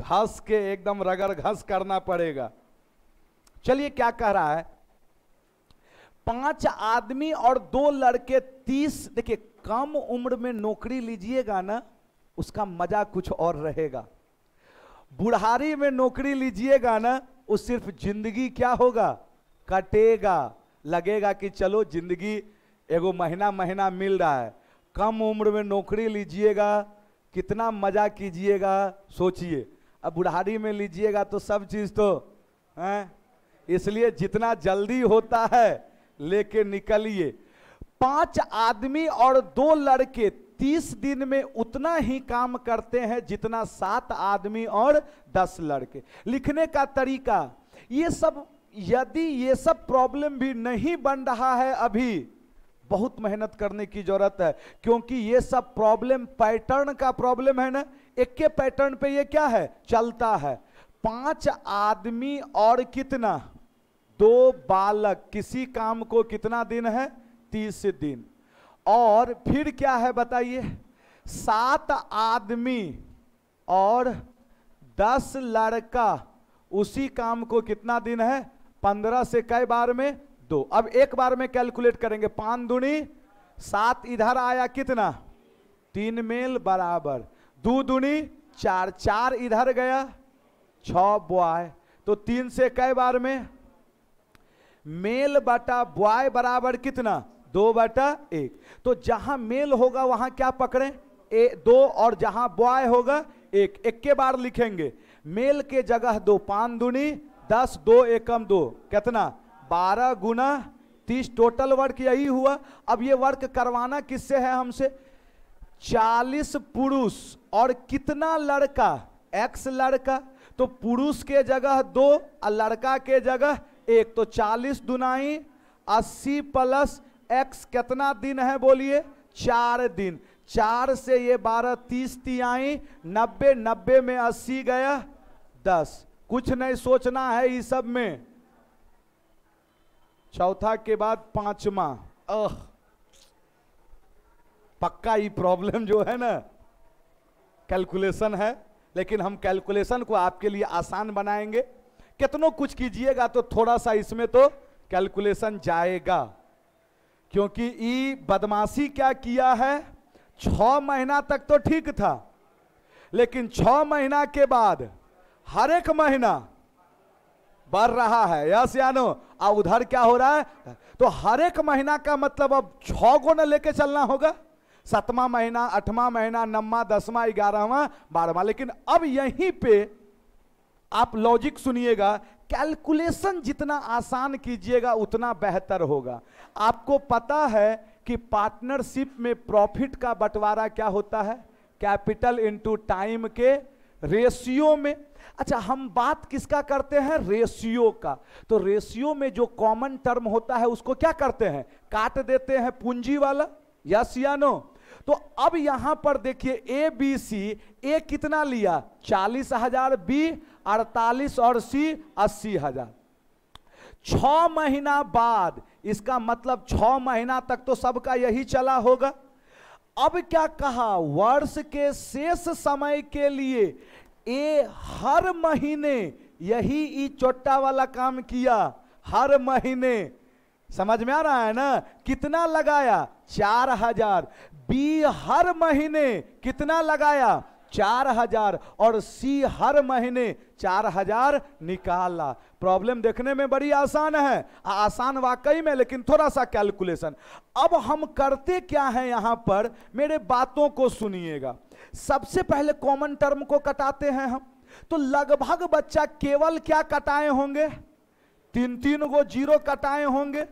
घस के एकदम रगड़ घस करना पड़ेगा चलिए क्या कह रहा है पांच आदमी और दो लड़के तीस देखिए कम उम्र में नौकरी लीजिएगा ना उसका मजा कुछ और रहेगा बुढ़ारी में नौकरी लीजिएगा ना उस सिर्फ जिंदगी क्या होगा कटेगा लगेगा कि चलो जिंदगी एगो महीना महीना मिल रहा है कम उम्र में नौकरी लीजिएगा कितना मजा कीजिएगा सोचिए अब बुढ़ारी में लीजिएगा तो सब चीज़ तो हैं इसलिए जितना जल्दी होता है लेके निकलिए पांच आदमी और दो लड़के तीस दिन में उतना ही काम करते हैं जितना सात आदमी और दस लड़के लिखने का तरीका ये सब यदि ये सब प्रॉब्लम भी नहीं बन रहा है अभी बहुत मेहनत करने की जरूरत है क्योंकि ये सब प्रॉब्लम पैटर्न का प्रॉब्लम है ना एक के पैटर्न पे ये क्या है चलता है पांच आदमी और कितना दो बालक किसी काम को कितना दिन है तीस दिन और फिर क्या है बताइए सात आदमी और दस लड़का उसी काम को कितना दिन है पंद्रह से कई बार में दो अब एक बार में कैलकुलेट करेंगे पान दुनी सात इधर आया कितना तीन मेल बराबर दो दुनी चार चार इधर गया छ बुआए तो तीन से कई बार में मेल बटा बॉय बराबर कितना दो बटा एक तो जहां मेल होगा वहां क्या पकड़े ए दो और जहां बॉय होगा एक एक के बार लिखेंगे मेल के जगह दो पान दुनी दस दो एकम दो कितना बारह गुना तीस टोटल वर्क यही हुआ अब ये वर्क करवाना किससे है हमसे चालीस पुरुष और कितना लड़का एक्स लड़का तो पुरुष के जगह दो और लड़का के जगह एक तो चालीस दुनाई अस्सी प्लस एक्स कितना दिन है बोलिए चार दिन चार से ये बारह तीस आई नब्बे नब्बे में अस्सी गया दस कुछ नहीं सोचना है इस सब में चौथा के बाद पांचवा अह पक्का ये प्रॉब्लम जो है ना कैलकुलेशन है लेकिन हम कैलकुलेशन को आपके लिए आसान बनाएंगे कितनों कुछ कीजिएगा तो थोड़ा सा इसमें तो कैलकुलेशन जाएगा क्योंकि ई बदमाशी क्या किया है छ महीना तक तो ठीक था लेकिन छ महीना के बाद हर एक महीना बढ़ रहा है यस या नो आ उधर क्या हो रहा है तो हर एक महीना का मतलब अब छ गो न लेके चलना होगा सतवा महीना आठवां महीना नवा दसवां ग्यारहवा बारहवा लेकिन अब यहीं पे आप लॉजिक सुनिएगा कैलकुलेशन जितना आसान कीजिएगा उतना बेहतर होगा आपको पता है कि पार्टनरशिप में प्रॉफिट का बंटवारा क्या होता है कैपिटल इनटू टाइम के रेशियो में अच्छा हम बात किसका करते हैं रेशियो का तो रेशियो में जो कॉमन टर्म होता है उसको क्या करते हैं काट देते हैं पूंजी वाला यस या नो तो अब यहां पर देखिए ए बी सी ए कितना लिया चालीस हजार बी अड़तालीस और सी अस्सी हजार छ महीना बाद इसका मतलब छ महीना तक तो सबका यही चला होगा अब क्या कहा वर्ष के शेष समय के लिए ए हर महीने यही ई चोटा वाला काम किया हर महीने समझ में आ रहा है ना कितना लगाया चार हजार बी हर महीने कितना लगाया चार हजार और सी हर महीने चार हजार निकाला प्रॉब्लम देखने में बड़ी आसान है आसान वाकई में लेकिन थोड़ा सा कैलकुलेशन अब हम करते क्या है यहां पर मेरे बातों को सुनिएगा सबसे पहले कॉमन टर्म को कटाते हैं हम तो लगभग बच्चा केवल क्या कटाए होंगे तीन तीन गो जीरो कटाए होंगे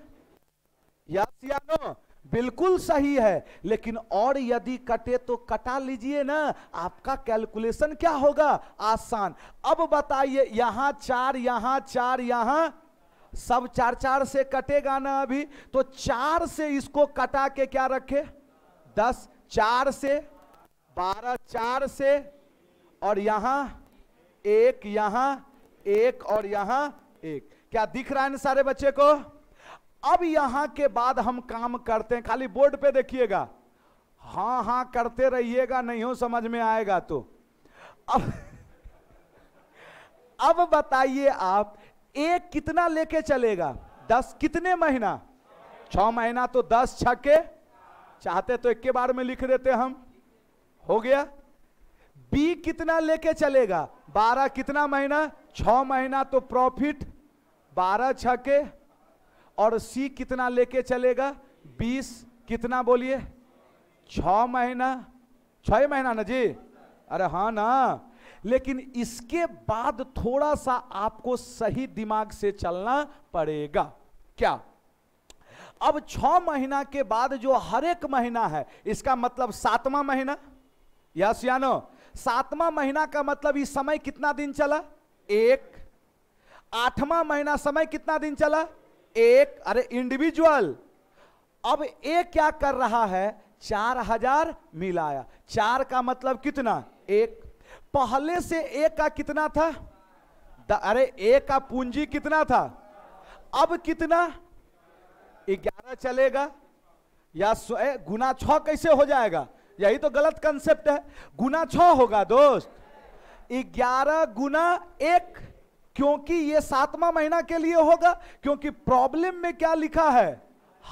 या नो बिल्कुल सही है लेकिन और यदि कटे तो कटा लीजिए ना आपका कैलकुलेशन क्या होगा आसान अब बताइए यहां चार यहां चार यहां सब चार चार से कटेगा ना अभी तो चार से इसको कटा के क्या रखे दस चार से बारह चार से और यहां एक यहां एक और यहां एक क्या दिख रहा है ना सारे बच्चे को अब यहां के बाद हम काम करते हैं खाली बोर्ड पे देखिएगा हाँ हाँ करते रहिएगा नहीं हो समझ में आएगा तो अब अब बताइए आप एक कितना लेके चलेगा दस कितने महीना छ महीना तो दस छके चाहते तो एक के बार में लिख देते हम हो गया बी कितना लेके चलेगा बारह कितना महीना छ महीना तो प्रॉफिट बारह छके और सी कितना लेके चलेगा बीस कितना बोलिए छ महीना छ महीना ना जी अरे हा ना लेकिन इसके बाद थोड़ा सा आपको सही दिमाग से चलना पड़ेगा क्या अब छ महीना के बाद जो हर एक महीना है इसका मतलब सातवां महीना या सियानो सातवा महीना का मतलब इस समय कितना दिन चला एक आठवां महीना समय कितना दिन चला एक अरे इंडिविजुअल अब एक क्या कर रहा है चार हजार मिलाया चार का मतलब कितना एक पहले से एक का कितना था अरे एक का पूंजी कितना था अब कितना ग्यारह चलेगा या गुना छ कैसे हो जाएगा यही तो गलत कंसेप्ट है गुना छ होगा दोस्त ग्यारह गुना एक क्योंकि ये सातवां महीना के लिए होगा क्योंकि प्रॉब्लम में क्या लिखा है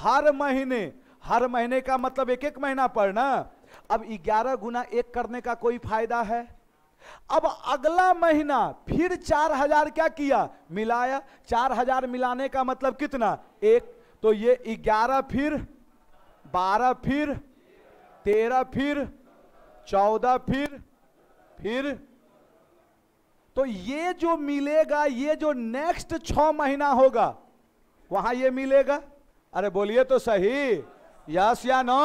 हर महीने हर महीने का मतलब एक एक महीना पर ना अब ग्यारह गुना एक करने का कोई फायदा है अब अगला महीना फिर चार हजार क्या किया मिलाया चार हजार मिलाने का मतलब कितना एक तो ये ग्यारह फिर बारह फिर तेरह फिर चौदह फिर फिर तो ये जो मिलेगा ये जो नेक्स्ट छ महीना होगा वहां ये मिलेगा अरे बोलिए तो सही यस या नो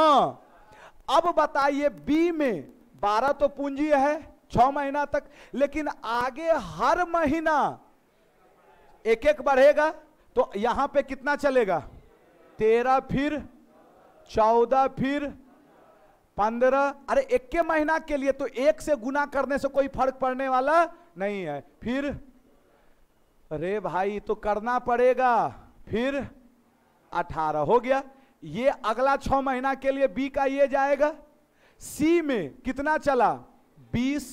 अब बताइए बी में बारह तो पूंजी है छ महीना तक लेकिन आगे हर महीना एक एक बढ़ेगा तो यहां पे कितना चलेगा तेरह फिर चौदह फिर पंद्रह अरे एक महीना के लिए तो एक से गुना करने से कोई फर्क पड़ने वाला नहीं है फिर अरे भाई तो करना पड़ेगा फिर अठारह हो गया ये अगला छ महीना के लिए बी का ये जाएगा सी में कितना चला बीस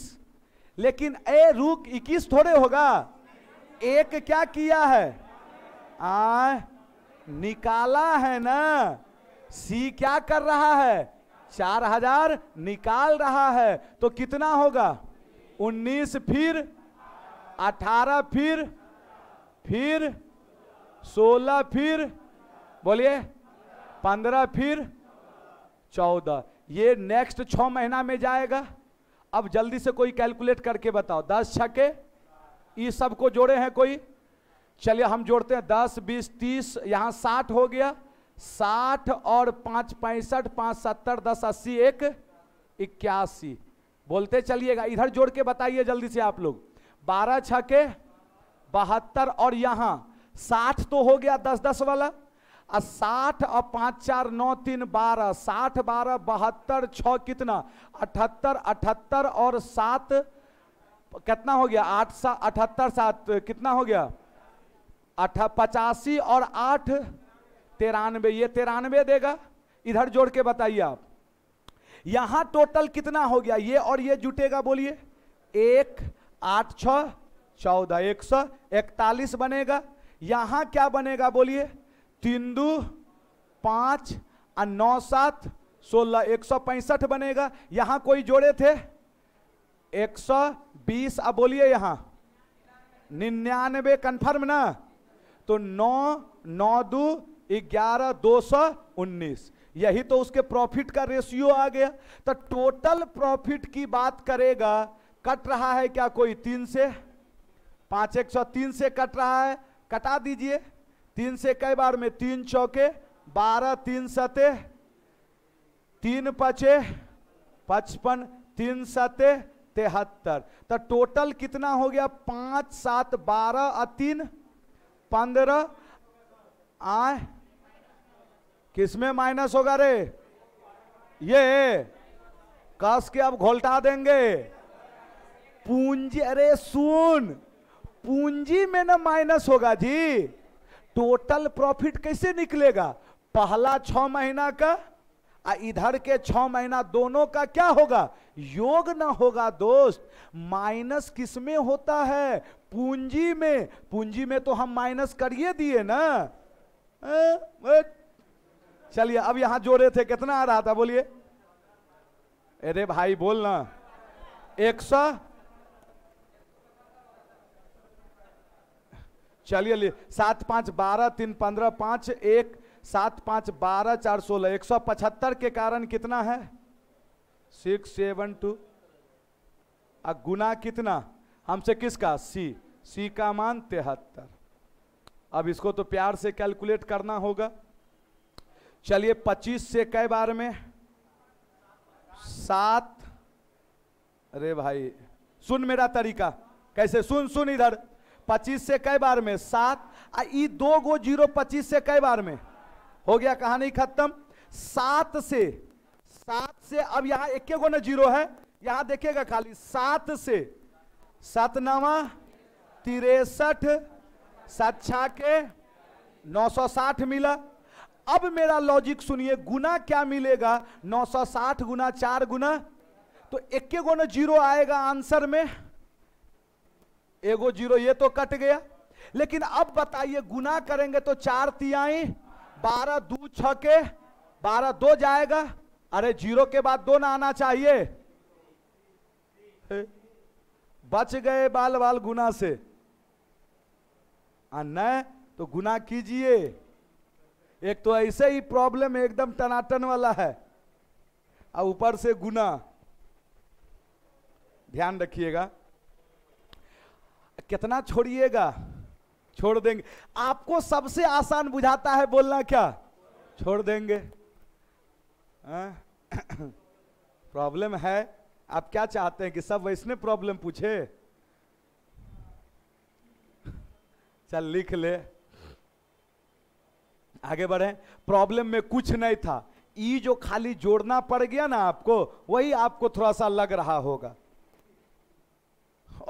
लेकिन ए रूक इक्कीस थोड़े होगा एक क्या किया है आ निकाला है ना सी क्या कर रहा है चार हजार निकाल रहा है तो कितना होगा उन्नीस फिर अठारह फिर फिर सोलह फिर बोलिए पंद्रह फिर चौदह ये नेक्स्ट छ महीना में जाएगा अब जल्दी से कोई कैलकुलेट करके बताओ दस छके ये को जोड़े हैं कोई चलिए हम जोड़ते हैं दस बीस तीस यहाँ साठ हो गया साठ और पाँच पैंसठ पाँच सत्तर दस अस्सी एक इक्यासी बोलते चलिएगा इधर जोड़ के बताइए जल्दी से आप लोग बारह छ के बहत्तर और यहां साठ तो हो गया दस दस वाला और साठ और पाँच चार नौ तीन बारह साठ बारह बहत्तर छ कितना अठहत्तर अठहत्तर और सात कितना हो गया आठ सा अठहत्तर सात कितना हो गया अठ पचासी और आठ तिरानवे ये तिरानवे देगा इधर जोड़ के बताइए आप यहां टोटल कितना हो गया ये और ये जुटेगा बोलिए एक आठ छ चौदह एक सौ इकतालीस बनेगा यहां क्या बनेगा बोलिए तीन दो पांच और नौ सात सोलह एक सौ पैंसठ बनेगा यहां कोई जोड़े थे एक सौ बीस अब बोलिए यहां निन्यानवे कन्फर्म ना तो नौ नौ दो ग्यारह दो सौ उन्नीस यही तो उसके प्रॉफिट का रेशियो आ गया तो टोटल प्रॉफिट की बात करेगा कट रहा है क्या कोई तीन से पांच एक सौ तीन से कट रहा है कटा दीजिए तीन से कई बार में तीन चौके बारह तीन सते तीन पचे पचपन तीन सते तिहत्तर तो टोटल कितना हो गया पांच सात बारह तीन पंद्रह आए किसमें माइनस होगा रे ये कस के आप घोलटा देंगे पूंजी अरे सुन पूंजी में ना माइनस होगा जी टोटल प्रॉफिट कैसे निकलेगा पहला छ महीना का आ इधर के छ महीना दोनों का क्या होगा योग ना होगा दोस्त माइनस किसमें होता है पूंजी में पूंजी में तो हम माइनस करिए दिए ना चलिए अब यहां जोड़े थे कितना आ रहा था बोलिए अरे भाई बोलना एक सौ चलिए लिए सात पांच बारह तीन पंद्रह पांच एक सात पांच बारह चार सोलह एक सौ पचहत्तर के कारण कितना है सिक्स सेवन टू और गुना कितना हमसे किसका सी सी का मान तिहत्तर अब इसको तो प्यार से कैलकुलेट करना होगा चलिए 25 से कई बार में सात अरे भाई सुन मेरा तरीका कैसे सुन सुन इधर 25 से कई बार में सात आ दो गो जीरो पच्चीस से कई बार में हो गया कहानी खत्म सात से सात से अब यहां एक गो ना जीरो है यहां देखेगा खाली सात से सात नवा तिरसठ सात के नौ सौ साठ मिला अब मेरा लॉजिक सुनिए गुना क्या मिलेगा 960 गुना चार गुना तो इक्के गुना जीरो आएगा आंसर में एगो जीरो ये तो कट गया लेकिन अब बताइए गुना करेंगे तो चार तियाई बारह दो छ के बारह दो जाएगा अरे जीरो के बाद दो ना आना चाहिए बच गए बाल बाल गुना से आ तो गुना कीजिए एक तो ऐसे ही प्रॉब्लम एकदम टनाटन वाला है और ऊपर से गुना ध्यान रखिएगा कितना छोड़िएगा छोड़ देंगे आपको सबसे आसान बुझाता है बोलना क्या छोड़ देंगे प्रॉब्लम हाँ? है आप क्या चाहते हैं कि सब वैष्णव प्रॉब्लम पूछे चल लिख ले आगे बढ़े प्रॉब्लम में कुछ नहीं था ई जो खाली जोड़ना पड़ गया ना आपको वही आपको थोड़ा सा लग रहा होगा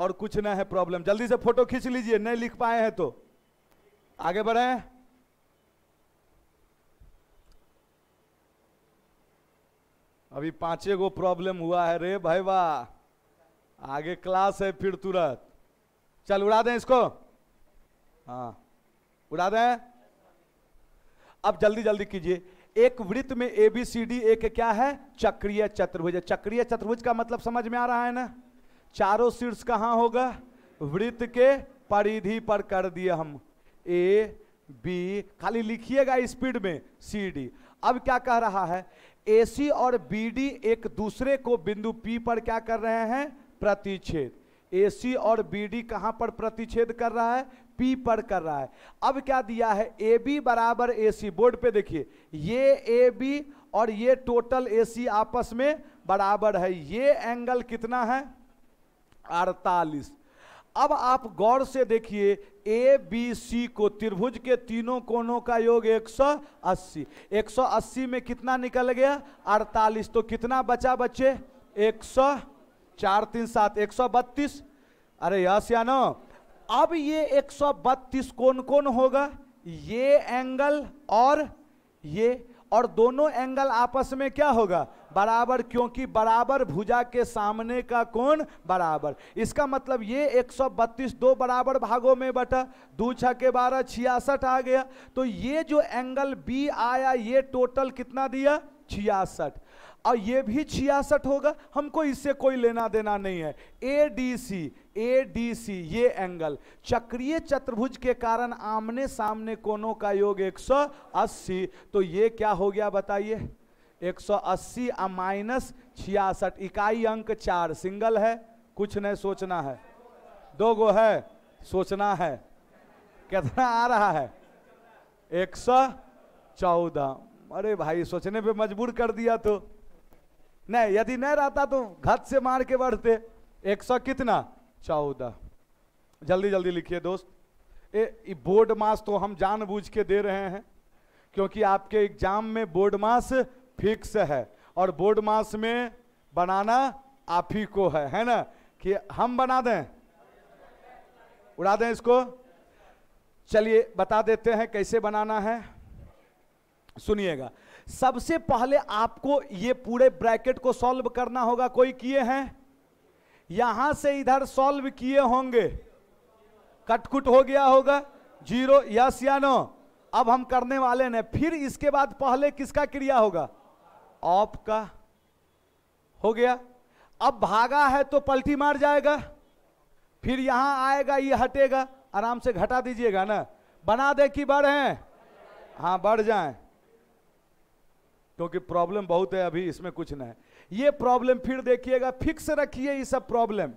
और कुछ ना है प्रॉब्लम जल्दी से फोटो खींच लीजिए नहीं लिख पाए हैं तो आगे बढ़े अभी पांचे गो प्रॉब्लम हुआ है रे भाई वाह आगे क्लास है फिर तुरंत चल उड़ा दें इसको हाँ उड़ा दें अब जल्दी जल्दी कीजिए एक वृत्त में ए बी सी डी एक क्या है चक्रीय चतुर्भुज चक्रीय चतुर्भुज का मतलब समझ में आ रहा है ना चारों शीर्ष कहाँ होगा वृत्त के परिधि पर कर दिए हम ए बी खाली लिखिएगा स्पीड में सी डी अब क्या कह रहा है ए सी और बी डी एक दूसरे को बिंदु पी पर क्या कर रहे हैं प्रतिच्छेद ए सी और बी डी कहाँ पर प्रतिच्छेद कर रहा है पी पर कर रहा है अब क्या दिया है ए बी बराबर ए सी बोर्ड पे देखिए ये ए बी और ये टोटल ए सी आपस में बराबर है ये एंगल कितना है अड़तालीस अब आप गौर से देखिए ए बी सी को त्रिभुज के तीनों कोनों का योग 180 180 में कितना निकल गया 48 तो कितना बचा बच्चे 100 चार तीन सात एक सौ बत्तीस अरे यस या नो अब ये एक सौ बत्तीस कौन कौन होगा ये एंगल और ये और दोनों एंगल आपस में क्या होगा बराबर क्योंकि बराबर भुजा के सामने का कोण बराबर इसका मतलब ये 132 दो बराबर भागों में बटा दो छके बारह छियासठ आ गया तो ये जो एंगल बी आया ये टोटल कितना दिया छियासठ और ये भी छियासठ होगा हमको इससे कोई लेना देना नहीं है A D C A D C ये एंगल चक्रीय चतुर्भुज के कारण आमने सामने कोनों का योग 180 तो ये क्या हो गया बताइए 180 सौ अस्सी माइनस छियासठ इकाई अंक चार सिंगल है कुछ नहीं सोचना है दो गो है सोचना है कितना आ रहा है एक सौ चौदह अरे भाई सोचने पे मजबूर कर दिया तो नहीं यदि नहीं रहता तो घात से मार के बढ़ते एक सौ कितना चौदह जल्दी जल्दी लिखिए दोस्त ये बोर्ड मास तो हम जानबूझ के दे रहे हैं क्योंकि आपके एग्जाम में बोर्ड मास फिक्स है और बोर्ड मास में बनाना आप ही को है है ना कि हम बना दें उड़ा दें इसको चलिए बता देते हैं कैसे बनाना है सुनिएगा सबसे पहले आपको ये पूरे ब्रैकेट को सॉल्व करना होगा कोई किए हैं यहां से इधर सॉल्व किए होंगे कटकुट हो गया होगा जीरो यस या नो अब हम करने वाले ने फिर इसके बाद पहले किसका क्रिया होगा ऑप का हो गया अब भागा है तो पलटी मार जाएगा फिर यहां आएगा ये हटेगा आराम से घटा दीजिएगा ना बना दे कि बढ़ हैं हाँ बढ़ जाएं क्योंकि प्रॉब्लम बहुत है अभी इसमें कुछ ना है ये प्रॉब्लम फिर देखिएगा फिक्स रखिए ये सब प्रॉब्लम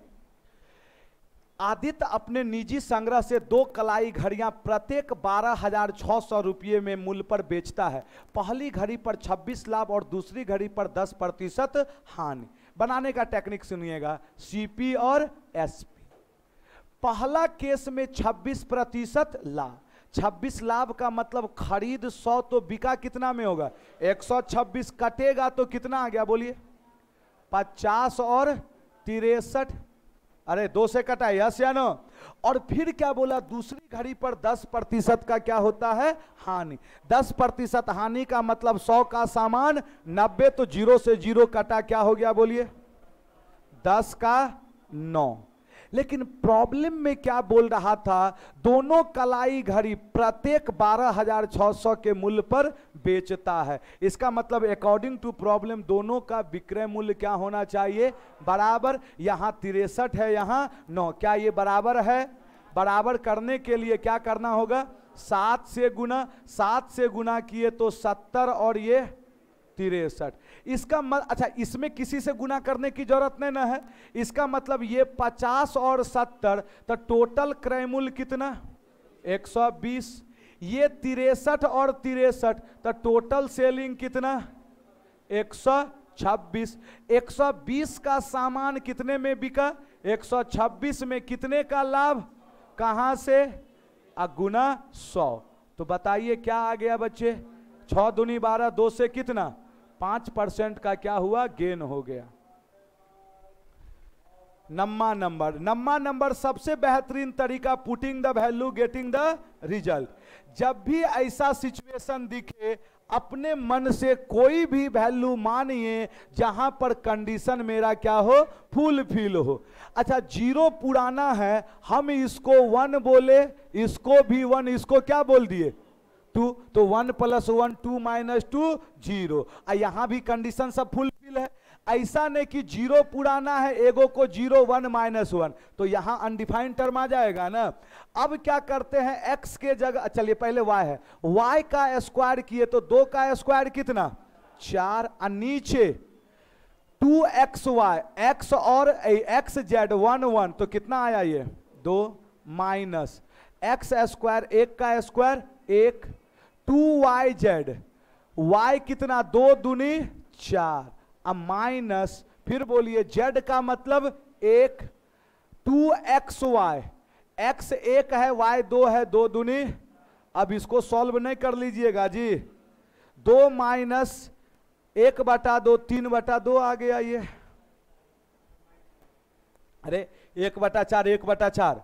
आदित्य अपने निजी संग्रह से दो कलाई घड़ियां प्रत्येक बारह हजार छ सौ रुपये में मूल्य पर बेचता है पहली घड़ी पर 26 लाभ और दूसरी घड़ी पर 10 प्रतिशत हानि बनाने का टेक्निक सुनिएगा सीपी और एसपी पहला केस में 26 प्रतिशत लाभ 26 लाभ का मतलब खरीद 100 तो बिका कितना में होगा 126 कटेगा तो कितना आ गया बोलिए 50 और तिरसठ अरे दो से कटा यस या नो और फिर क्या बोला दूसरी घड़ी पर 10 प्रतिशत का क्या होता है हानि 10 प्रतिशत हानि का मतलब 100 का सामान 90 तो जीरो से जीरो कटा क्या हो गया बोलिए 10 का नौ लेकिन प्रॉब्लम में क्या बोल रहा था दोनों कलाई घड़ी प्रत्येक 12,600 के मूल्य पर बेचता है इसका मतलब अकॉर्डिंग टू प्रॉब्लम दोनों का विक्रय मूल्य क्या होना चाहिए बराबर यहाँ तिरसठ है यहाँ नौ क्या ये बराबर है बराबर करने के लिए क्या करना होगा सात से गुना सात से गुना किए तो सत्तर और ये तिरसठ इसका मत अच्छा इसमें किसी से गुना करने की जरूरत नहीं ना है इसका मतलब ये पचास और सत्तर तो टोटल मूल्य कितना एक सौ बीस ये तिरसठ और तिरसठ तो टोटल सेलिंग कितना एक सौ छब्बीस एक सौ बीस का सामान कितने में बिका एक सौ छब्बीस में कितने का लाभ कहाँ से गुना सौ तो बताइए क्या आ गया बच्चे छ दूनी बारह दो से कितना पांच परसेंट का क्या हुआ गेन हो गया नम्मा नंबर नम्मा नंबर सबसे बेहतरीन तरीका putting the value getting the result जब भी ऐसा सिचुएशन दिखे अपने मन से कोई भी वैल्यू मानिए जहां पर कंडीशन मेरा क्या हो फील हो अच्छा जीरो पुराना है हम इसको वन बोले इसको भी वन इसको क्या बोल दिए टू तो one plus one two minus two zero यहां भी कंडीशन सब फुलफिल है ऐसा नहीं कि जीरो पुराना है एगो को जीरो वन माइनस वन तो यहां अनडिफाइंड टर्म आ जाएगा ना अब क्या करते हैं एक्स के जगह चलिए पहले वाई है वाई का स्क्वायर किए तो दो का स्क्वायर कितना चार और नीचे टू एक्स वाई एक्स और एक्स जेड वन वन तो कितना आया ये दो माइनस एक्स स्क्वायर एक का स्क्वायर एक टू वाई जेड वाई कितना दो दुनी चार अब माइनस फिर बोलिए जेड का मतलब एक टू एक्स वाई एक्स एक है वाई दो है दो दुनी अब इसको सॉल्व नहीं कर लीजिएगा जी दो माइनस एक बटा दो तीन बटा दो आ गया ये अरे एक बटा चार एक बटा चार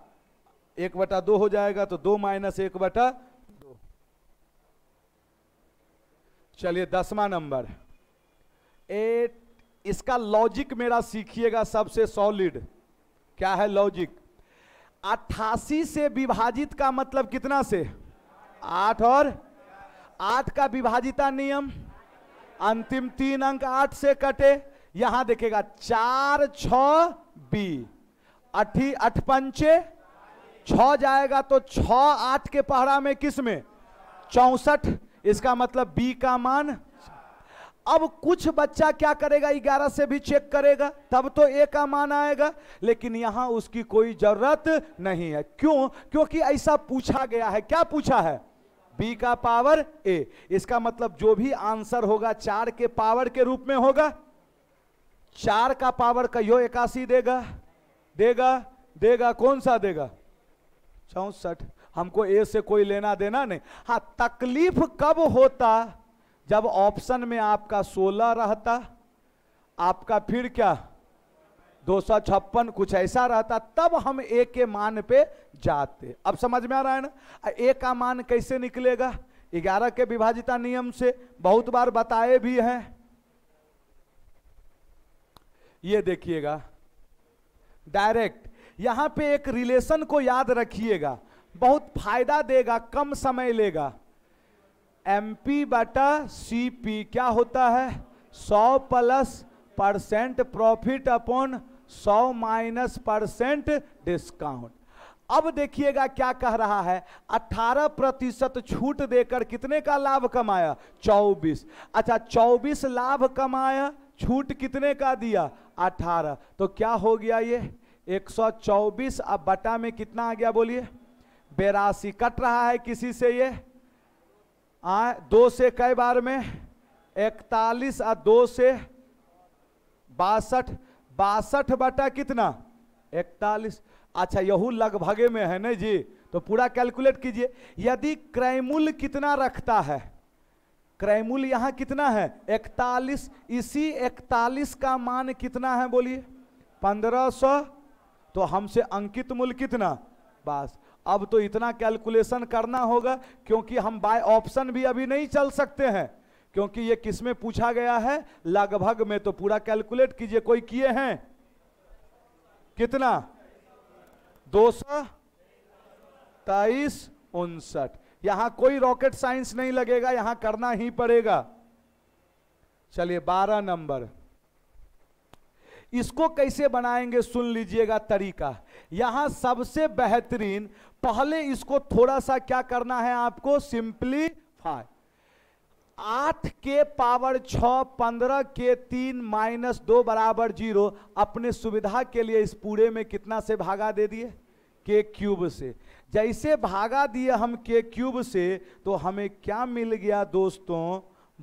एक बटा दो हो जाएगा तो दो माइनस एक बटा चलिए दसवां नंबर एट इसका लॉजिक मेरा सीखिएगा सबसे सॉलिड क्या है लॉजिक अट्ठासी से विभाजित का मतलब कितना से आठ और आठ का विभाजिता नियम अंतिम तीन अंक आठ से कटे यहां देखेगा चार छ बी अठी अठ पंचे छ जाएगा तो छ आठ के पहरा में किस में चौसठ इसका मतलब बी का मान अब कुछ बच्चा क्या करेगा ग्यारह से भी चेक करेगा तब तो ए का मान आएगा लेकिन यहां उसकी कोई जरूरत नहीं है क्यों क्योंकि ऐसा पूछा गया है क्या पूछा है बी का पावर ए इसका मतलब जो भी आंसर होगा चार के पावर के रूप में होगा चार का पावर कहियो एकासी देगा देगा देगा कौन सा देगा चौसठ हमको ए से कोई लेना देना नहीं हाँ तकलीफ कब होता जब ऑप्शन में आपका सोलह रहता आपका फिर क्या दो सौ छप्पन कुछ ऐसा रहता तब हम ए के मान पे जाते अब समझ में आ रहा है ना ए का मान कैसे निकलेगा ग्यारह के विभाजिता नियम से बहुत बार बताए भी हैं ये देखिएगा डायरेक्ट यहां पे एक रिलेशन को याद रखिएगा बहुत फायदा देगा कम समय लेगा एम पी बटा सी पी क्या होता है सौ प्लस परसेंट प्रॉफिट अपॉन सौ माइनस परसेंट डिस्काउंट अब देखिएगा क्या कह रहा है 18 प्रतिशत छूट देकर कितने का लाभ कमाया 24 अच्छा 24 लाभ कमाया छूट कितने का दिया 18 तो क्या हो गया ये 124 अब बटा में कितना आ गया बोलिए बेरासी कट रहा है किसी से ये आ, दो से कई बार में इकतालीस और दो से बासठ बासठ बटा कितना इकतालीस अच्छा यहू लगभगे में है ना जी तो पूरा कैलकुलेट कीजिए यदि क्रयमूल कितना रखता है क्रयमूल यहाँ कितना है इकतालीस इसी इकतालीस का मान कितना है बोलिए पंद्रह सौ तो हमसे अंकित मूल कितना बास अब तो इतना कैलकुलेशन करना होगा क्योंकि हम बाय ऑप्शन भी अभी नहीं चल सकते हैं क्योंकि ये किस में पूछा गया है लगभग में तो पूरा कैलकुलेट कीजिए कोई किए हैं कितना दो सौ तेईस उनसठ यहां कोई रॉकेट साइंस नहीं लगेगा यहां करना ही पड़ेगा चलिए बारह नंबर इसको कैसे बनाएंगे सुन लीजिएगा तरीका यहां सबसे बेहतरीन पहले इसको थोड़ा सा क्या करना है आपको फाइव आठ के पावर छ पंद्रह के तीन माइनस दो बराबर जीरो अपने सुविधा के लिए इस पूरे में कितना से भागा दे दिए के क्यूब से जैसे भागा दिए हम के क्यूब से तो हमें क्या मिल गया दोस्तों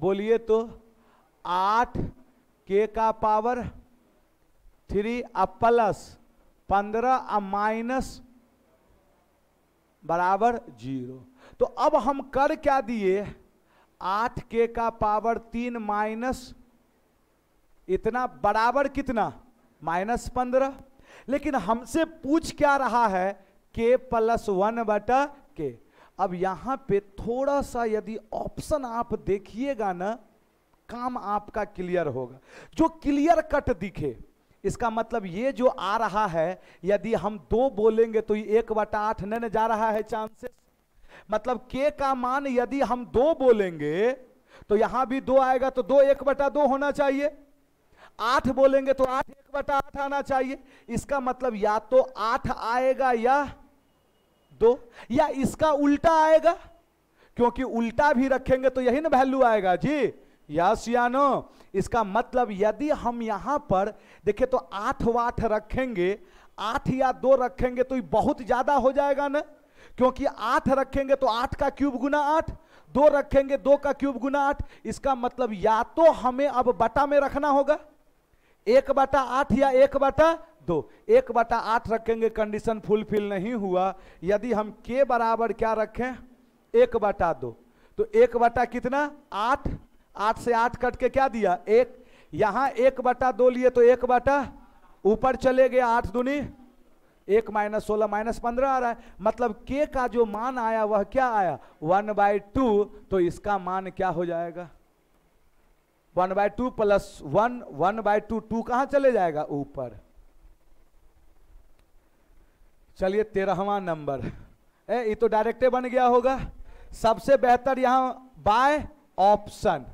बोलिए तो आठ के का पावर थ्री अ प्लस पंद्रह अ माइनस बराबर जीरो तो अब हम कर क्या दिए आठ के का पावर तीन माइनस इतना बराबर कितना माइनस पंद्रह लेकिन हमसे पूछ क्या रहा है के प्लस वन बटा के अब यहां पे थोड़ा सा यदि ऑप्शन आप देखिएगा ना काम आपका क्लियर होगा जो क्लियर कट दिखे इसका मतलब ये जो आ रहा है यदि हम दो बोलेंगे तो ये एक बटा आठ नहीं जा रहा है चांसेस मतलब के का मान यदि हम दो बोलेंगे तो यहां भी दो आएगा तो दो एक बटा दो होना चाहिए आठ बोलेंगे तो आठ एक बटा आठ आना चाहिए इसका मतलब या तो आठ आएगा या दो या इसका उल्टा आएगा क्योंकि उल्टा भी रखेंगे तो यही ना वैल्यू आएगा जी नो इसका मतलब यदि हम यहाँ पर देखे तो आठ वाठ रखेंगे आठ या दो रखेंगे तो ये बहुत ज़्यादा हो जाएगा ना क्योंकि आठ रखेंगे तो आठ का क्यूब गुना आठ दो रखेंगे दो का क्यूब गुना आठ इसका मतलब या तो हमें अब बटा में रखना होगा एक बटा आठ या एक बटा दो एक बटा आठ रखेंगे कंडीशन फुलफिल नहीं हुआ यदि हम के बराबर क्या रखें एक बटा दो तो एक बटा कितना आठ आठ से आठ कट के क्या दिया एक यहां एक बटा दो लिए तो एक बटा ऊपर चले गए आठ दुनी एक माइनस सोलह माइनस पंद्रह आ रहा है मतलब के का जो मान आया वह क्या आया वन बाय टू तो इसका मान क्या हो जाएगा one by two plus one one by two two कहां चले जाएगा ऊपर चलिए तेरहवा नंबर ये तो डायरेक्टे बन गया होगा सबसे बेहतर यहां बाय ऑप्शन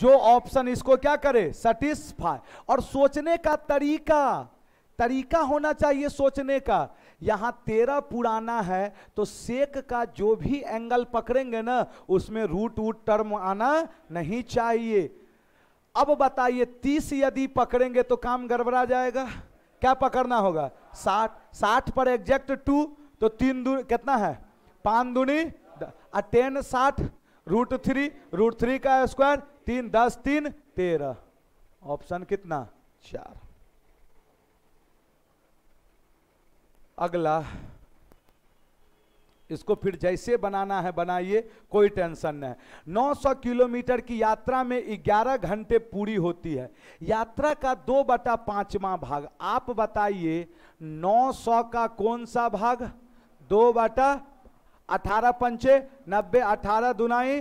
जो ऑप्शन इसको क्या करे सेटिस्फाई और सोचने का तरीका तरीका होना चाहिए सोचने का यहां तेरह पुराना है तो सेक का जो भी एंगल पकड़ेंगे ना उसमें रूट वूट टर्म आना नहीं चाहिए अब बताइए तीस यदि पकड़ेंगे तो काम गड़बड़ा जाएगा क्या पकड़ना होगा साठ साठ पर एग्जैक्ट टू तो तीन दू कितना है पांच दूनी टेन साठ रूट थ्री रूट थ्री का स्क्वायर तीन दस तीन तेरह ऑप्शन कितना चार अगला इसको फिर जैसे बनाना है बनाइए कोई टेंशन नहीं 900 किलोमीटर की यात्रा में 11 घंटे पूरी होती है यात्रा का दो बटा पांचवा भाग आप बताइए 900 का कौन सा भाग दो बटा अठारह पंचे नब्बे अठारह दुनाई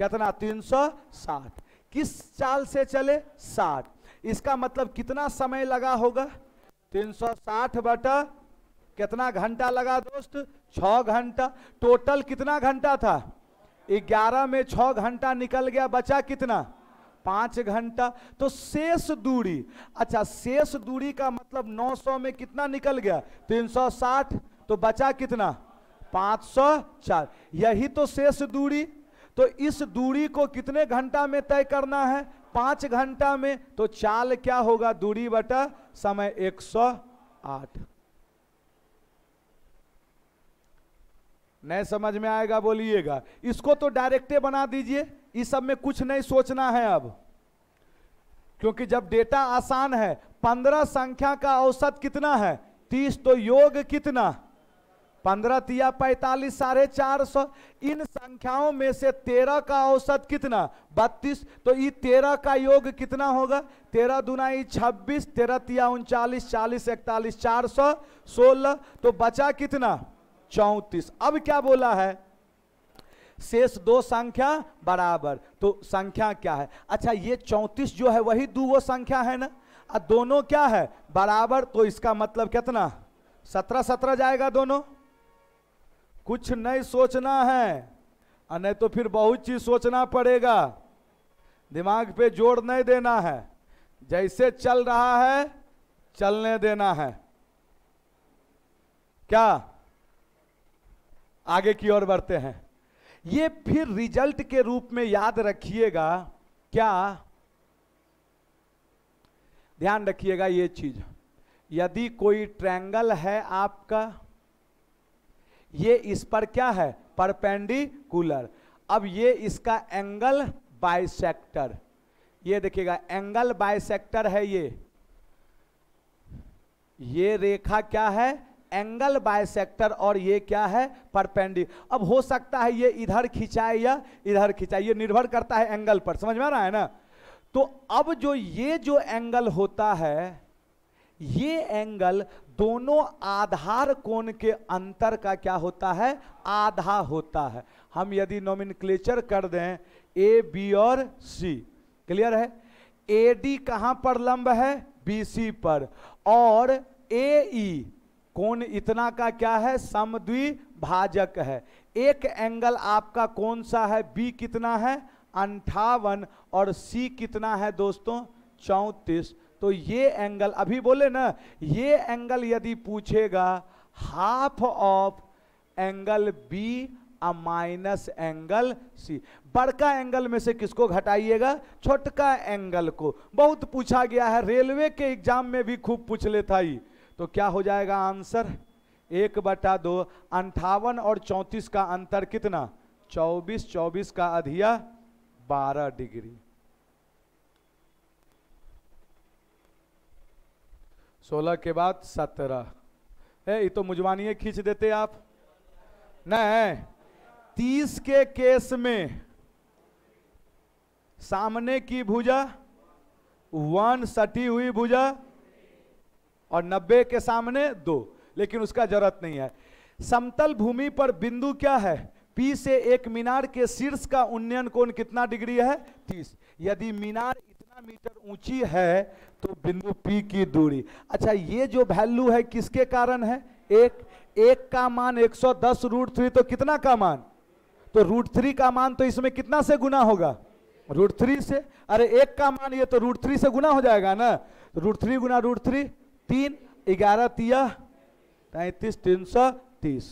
कितना तीन सौ साठ किस चाल से चले साठ इसका मतलब कितना समय लगा होगा तीन सौ साठ बटा कितना घंटा लगा दोस्त छ घंटा टोटल कितना घंटा था ग्यारह में छ घंटा निकल गया बचा कितना पाँच घंटा तो शेष दूरी अच्छा शेष दूरी का मतलब 900 में कितना निकल गया 360 तो बचा कितना पांच सौ चार यही तो शेष दूरी तो इस दूरी को कितने घंटा में तय करना है पांच घंटा में तो चाल क्या होगा दूरी बटा समय एक सौ आठ नहीं समझ में आएगा बोलिएगा इसको तो डायरेक्टे बना दीजिए इस सब में कुछ नहीं सोचना है अब क्योंकि जब डेटा आसान है पंद्रह संख्या का औसत कितना है तीस तो योग कितना पंद्रह तिया पैतालीस साढ़े चार सौ इन संख्याओं में से तेरह का औसत कितना बत्तीस तो ये तेरह का योग कितना होगा तेरह दुनाई छब्बीस तेरह तिया उनचालीस चालीस इकतालीस चार सौ सोलह तो बचा कितना चौंतीस अब क्या बोला है शेष दो संख्या बराबर तो संख्या क्या है अच्छा ये चौंतीस जो है वही दो वो संख्या है ना दोनों क्या है बराबर तो इसका मतलब कितना सत्रह सत्रह जाएगा दोनों कुछ नहीं सोचना है और नहीं तो फिर बहुत चीज सोचना पड़ेगा दिमाग पे जोर नहीं देना है जैसे चल रहा है चलने देना है क्या आगे की ओर बढ़ते हैं ये फिर रिजल्ट के रूप में याद रखिएगा क्या ध्यान रखिएगा ये चीज यदि कोई ट्रैंगल है आपका ये इस पर क्या है परपेंडिकुलर अब ये इसका एंगल बाइसेक्टर ये देखिएगा एंगल बाइसेक्टर है ये ये रेखा क्या है एंगल बायसेक्टर और ये क्या है परपेंडी अब हो सकता है ये इधर खिंचाए या इधर खिंचाए ये निर्भर करता है एंगल पर समझ में आ रहा है ना तो अब जो ये जो एंगल होता है ये एंगल दोनों आधार कोण के अंतर का क्या होता है आधा होता है हम यदि नोमिनक्लेचर कर दें ए बी और सी क्लियर है ए डी कहाँ पर लंब है बी सी पर और ए ई e कोण इतना का क्या है समद्वि भाजक है एक एंगल आपका कौन सा है बी कितना है अंठावन और सी कितना है दोस्तों चौंतीस तो ये एंगल अभी बोले ना ये एंगल यदि पूछेगा हाफ ऑफ एंगल बी अ माइनस एंगल सी बड़का एंगल में से किसको घटाइएगा छोटका एंगल को बहुत पूछा गया है रेलवे के एग्जाम में भी खूब पूछ लेता ही तो क्या हो जाएगा आंसर एक बटा दो अंठावन और चौंतीस का अंतर कितना चौबीस चौबीस का अधिया बारह डिग्री सोलह के बाद सत्रह ये तो मुजवानिए खींच देते आप नहीं तीस के केस में सामने की भुजा वन सटी हुई भुजा और नब्बे के सामने दो लेकिन उसका जरूरत नहीं है समतल भूमि पर बिंदु क्या है पी से एक मीनार के शीर्ष का उन्नयन कोण कितना डिग्री है तीस यदि मीनार पंद्रह मीटर ऊंची है तो बिंदु पी की दूरी अच्छा ये जो वैल्यू है किसके कारण है एक एक का मान 110 रूट थ्री तो कितना का मान तो रूट थ्री का मान तो इसमें कितना से गुना होगा रूट थ्री से अरे एक का मान ये तो रूट थ्री से गुना हो जाएगा ना रूट थ्री गुना रूट थ्री तीन ग्यारह तिया तैतीस तीन सौ तीस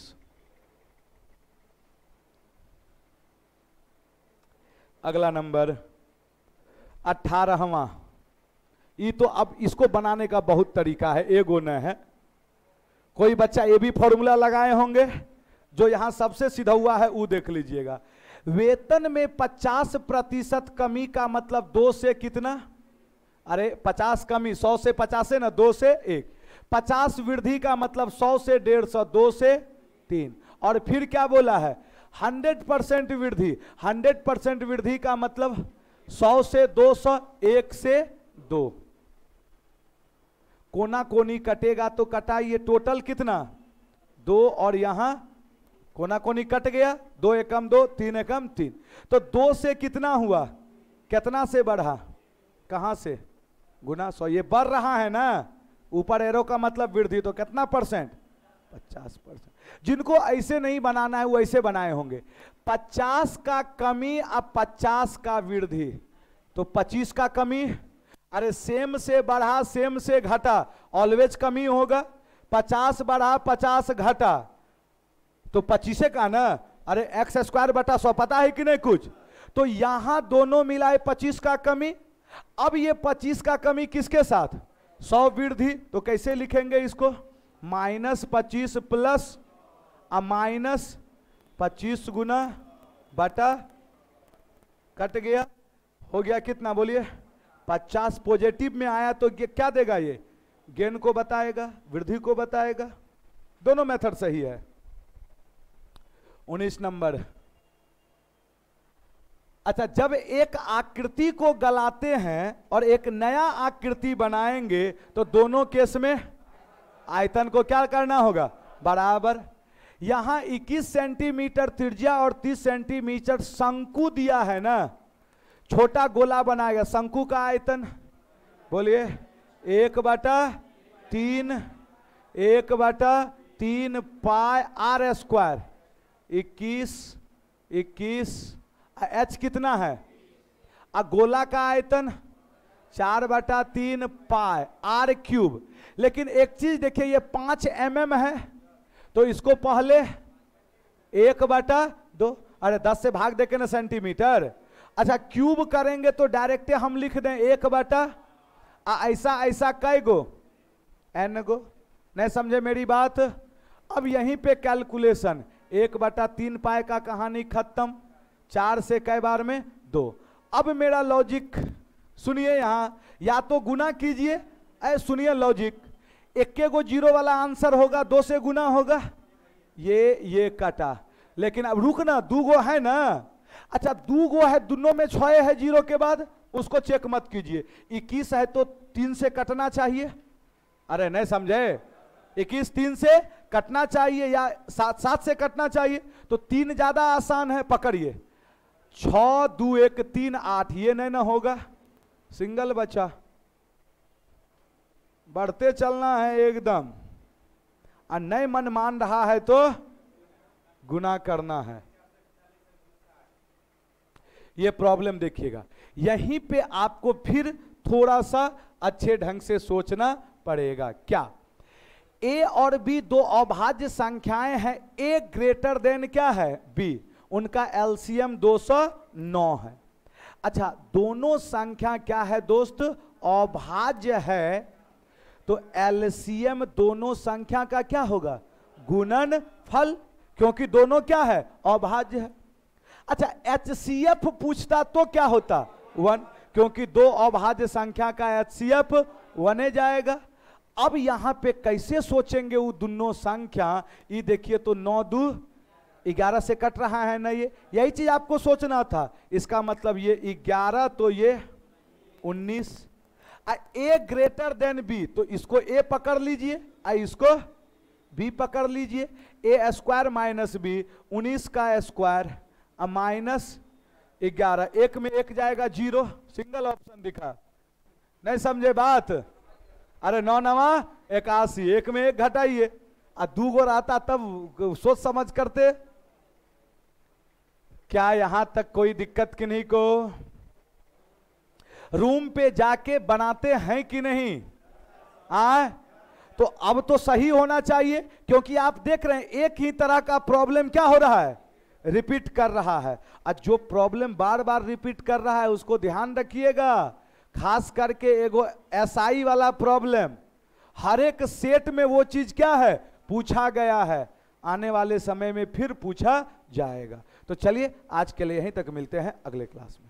अगला नंबर अठारहवा ये तो अब इसको बनाने का बहुत तरीका है एगो न है कोई बच्चा ये भी फॉर्मूला लगाए होंगे जो यहां सबसे सीधा हुआ है वो देख लीजिएगा वेतन में 50 प्रतिशत कमी का मतलब दो से कितना अरे 50 कमी 100 से पचास है ना दो से एक 50 वृद्धि का मतलब 100 से डेढ़ सौ दो से तीन और फिर क्या बोला है 100 परसेंट वृद्धि 100 परसेंट वृद्धि का मतलब सौ से दो सौ एक से दो कोना कोनी कटेगा तो कटा ये टोटल कितना दो और यहां कोना कोनी कट गया दो एकम दो तीन एकम तीन तो दो से कितना हुआ कितना से बढ़ा कहां से गुना सौ ये बढ़ रहा है ना ऊपर एरो का मतलब वृद्धि तो कितना परसेंट पचास परसेंट जिनको ऐसे नहीं बनाना है वो ऐसे बनाए होंगे पचास का कमी अब पचास का वृद्धि तो पच्चीस का कमी अरे सेम से बढ़ा सेम से घटा ऑलवेज कमी होगा पचास बढ़ा पचास घटा तो पच्चीसे का ना अरे एक्स स्क्वायर बटा सौ पता है कि नहीं कुछ तो यहां दोनों मिलाए पच्चीस का कमी अब ये पच्चीस का कमी किसके साथ सौ वृद्धि तो कैसे लिखेंगे इसको माइनस पच्चीस प्लस माइनस पच्चीस गुना बटा कट गया हो गया कितना बोलिए पचास पॉजिटिव में आया तो क्या देगा ये गेन को बताएगा वृद्धि को बताएगा दोनों मेथड सही है उन्नीस नंबर अच्छा जब एक आकृति को गलाते हैं और एक नया आकृति बनाएंगे तो दोनों केस में आयतन को क्या करना होगा बराबर यहां 21 सेंटीमीटर त्रिज्या और 30 सेंटीमीटर शंकु दिया है ना छोटा गोला बनाया शंकु का आयतन बोलिए एक बटा तीन एक बटा तीन पाए आर स्क्वायर इक्कीस इक्कीस एच कितना है आ गोला का आयतन चार बटा तीन पाए आर क्यूब लेकिन एक चीज देखिए ये पांच एम mm है तो इसको पहले एक बटा दो अरे दस से भाग देके ना सेंटीमीटर अच्छा क्यूब करेंगे तो डायरेक्ट हम लिख दें एक बटा ऐसा ऐसा कै गो एन गो नहीं समझे मेरी बात अब यहीं पे कैलकुलेशन एक बटा तीन पाए का कहानी खत्म चार से कई बार में दो अब मेरा लॉजिक सुनिए यहाँ या तो गुना कीजिए सुनिए लॉजिक इक्के गो जीरो वाला आंसर होगा दो से गुना होगा ये ये कटा लेकिन अब रुक ना दू गो है ना अच्छा दू गो है दोनों में छः है जीरो के बाद उसको चेक मत कीजिए इक्कीस है तो तीन से कटना चाहिए अरे नहीं समझे इक्कीस तीन से कटना चाहिए या सात सात से कटना चाहिए तो तीन ज्यादा आसान है पकड़िए छ दू एक तीन आठ ये नहीं ना होगा सिंगल बचा बढ़ते चलना है एकदम और नहीं मन मान रहा है तो गुना करना है ये प्रॉब्लम देखिएगा यहीं पे आपको फिर थोड़ा सा अच्छे ढंग से सोचना पड़ेगा क्या ए और बी दो अभाज्य संख्याएं हैं ए ग्रेटर देन क्या है बी उनका एलसीएम 209 है अच्छा दोनों संख्या क्या है दोस्त अभाज्य है तो एलसीएम दोनों संख्या का क्या होगा गुणन फल क्योंकि दोनों क्या है अभाज्य है अच्छा एच पूछता तो क्या होता वन क्योंकि दो अभाज्य संख्या का एच सी एफ वने जाएगा अब यहां पे कैसे सोचेंगे वो दोनों संख्या ये देखिए तो नौ दू ग्यारह से कट रहा है ना ये यही चीज आपको सोचना था इसका मतलब ये ग्यारह तो ये उन्नीस ए ग्रेटर देन बी तो इसको ए पकड़ लीजिए आ इसको बी पकड़ लीजिए ए स्क्वायर माइनस बी उन्नीस का स्क्वायर माइनस ग्यारह एक में एक जाएगा जीरो सिंगल ऑप्शन दिखा नहीं समझे बात अरे नौ नवा इक्यासी एक में एक घटाइए और दू गो रहता तब सोच समझ करते क्या यहां तक कोई दिक्कत की नहीं को रूम पे जाके बनाते हैं कि नहीं आ तो अब तो सही होना चाहिए क्योंकि आप देख रहे हैं एक ही तरह का प्रॉब्लम क्या हो रहा है रिपीट कर रहा है और जो प्रॉब्लम बार बार रिपीट कर रहा है उसको ध्यान रखिएगा खास करके एगो एसआई वाला प्रॉब्लम हर एक सेट में वो चीज क्या है पूछा गया है आने वाले समय में फिर पूछा जाएगा तो चलिए आज के लिए यहीं तक मिलते हैं अगले क्लास में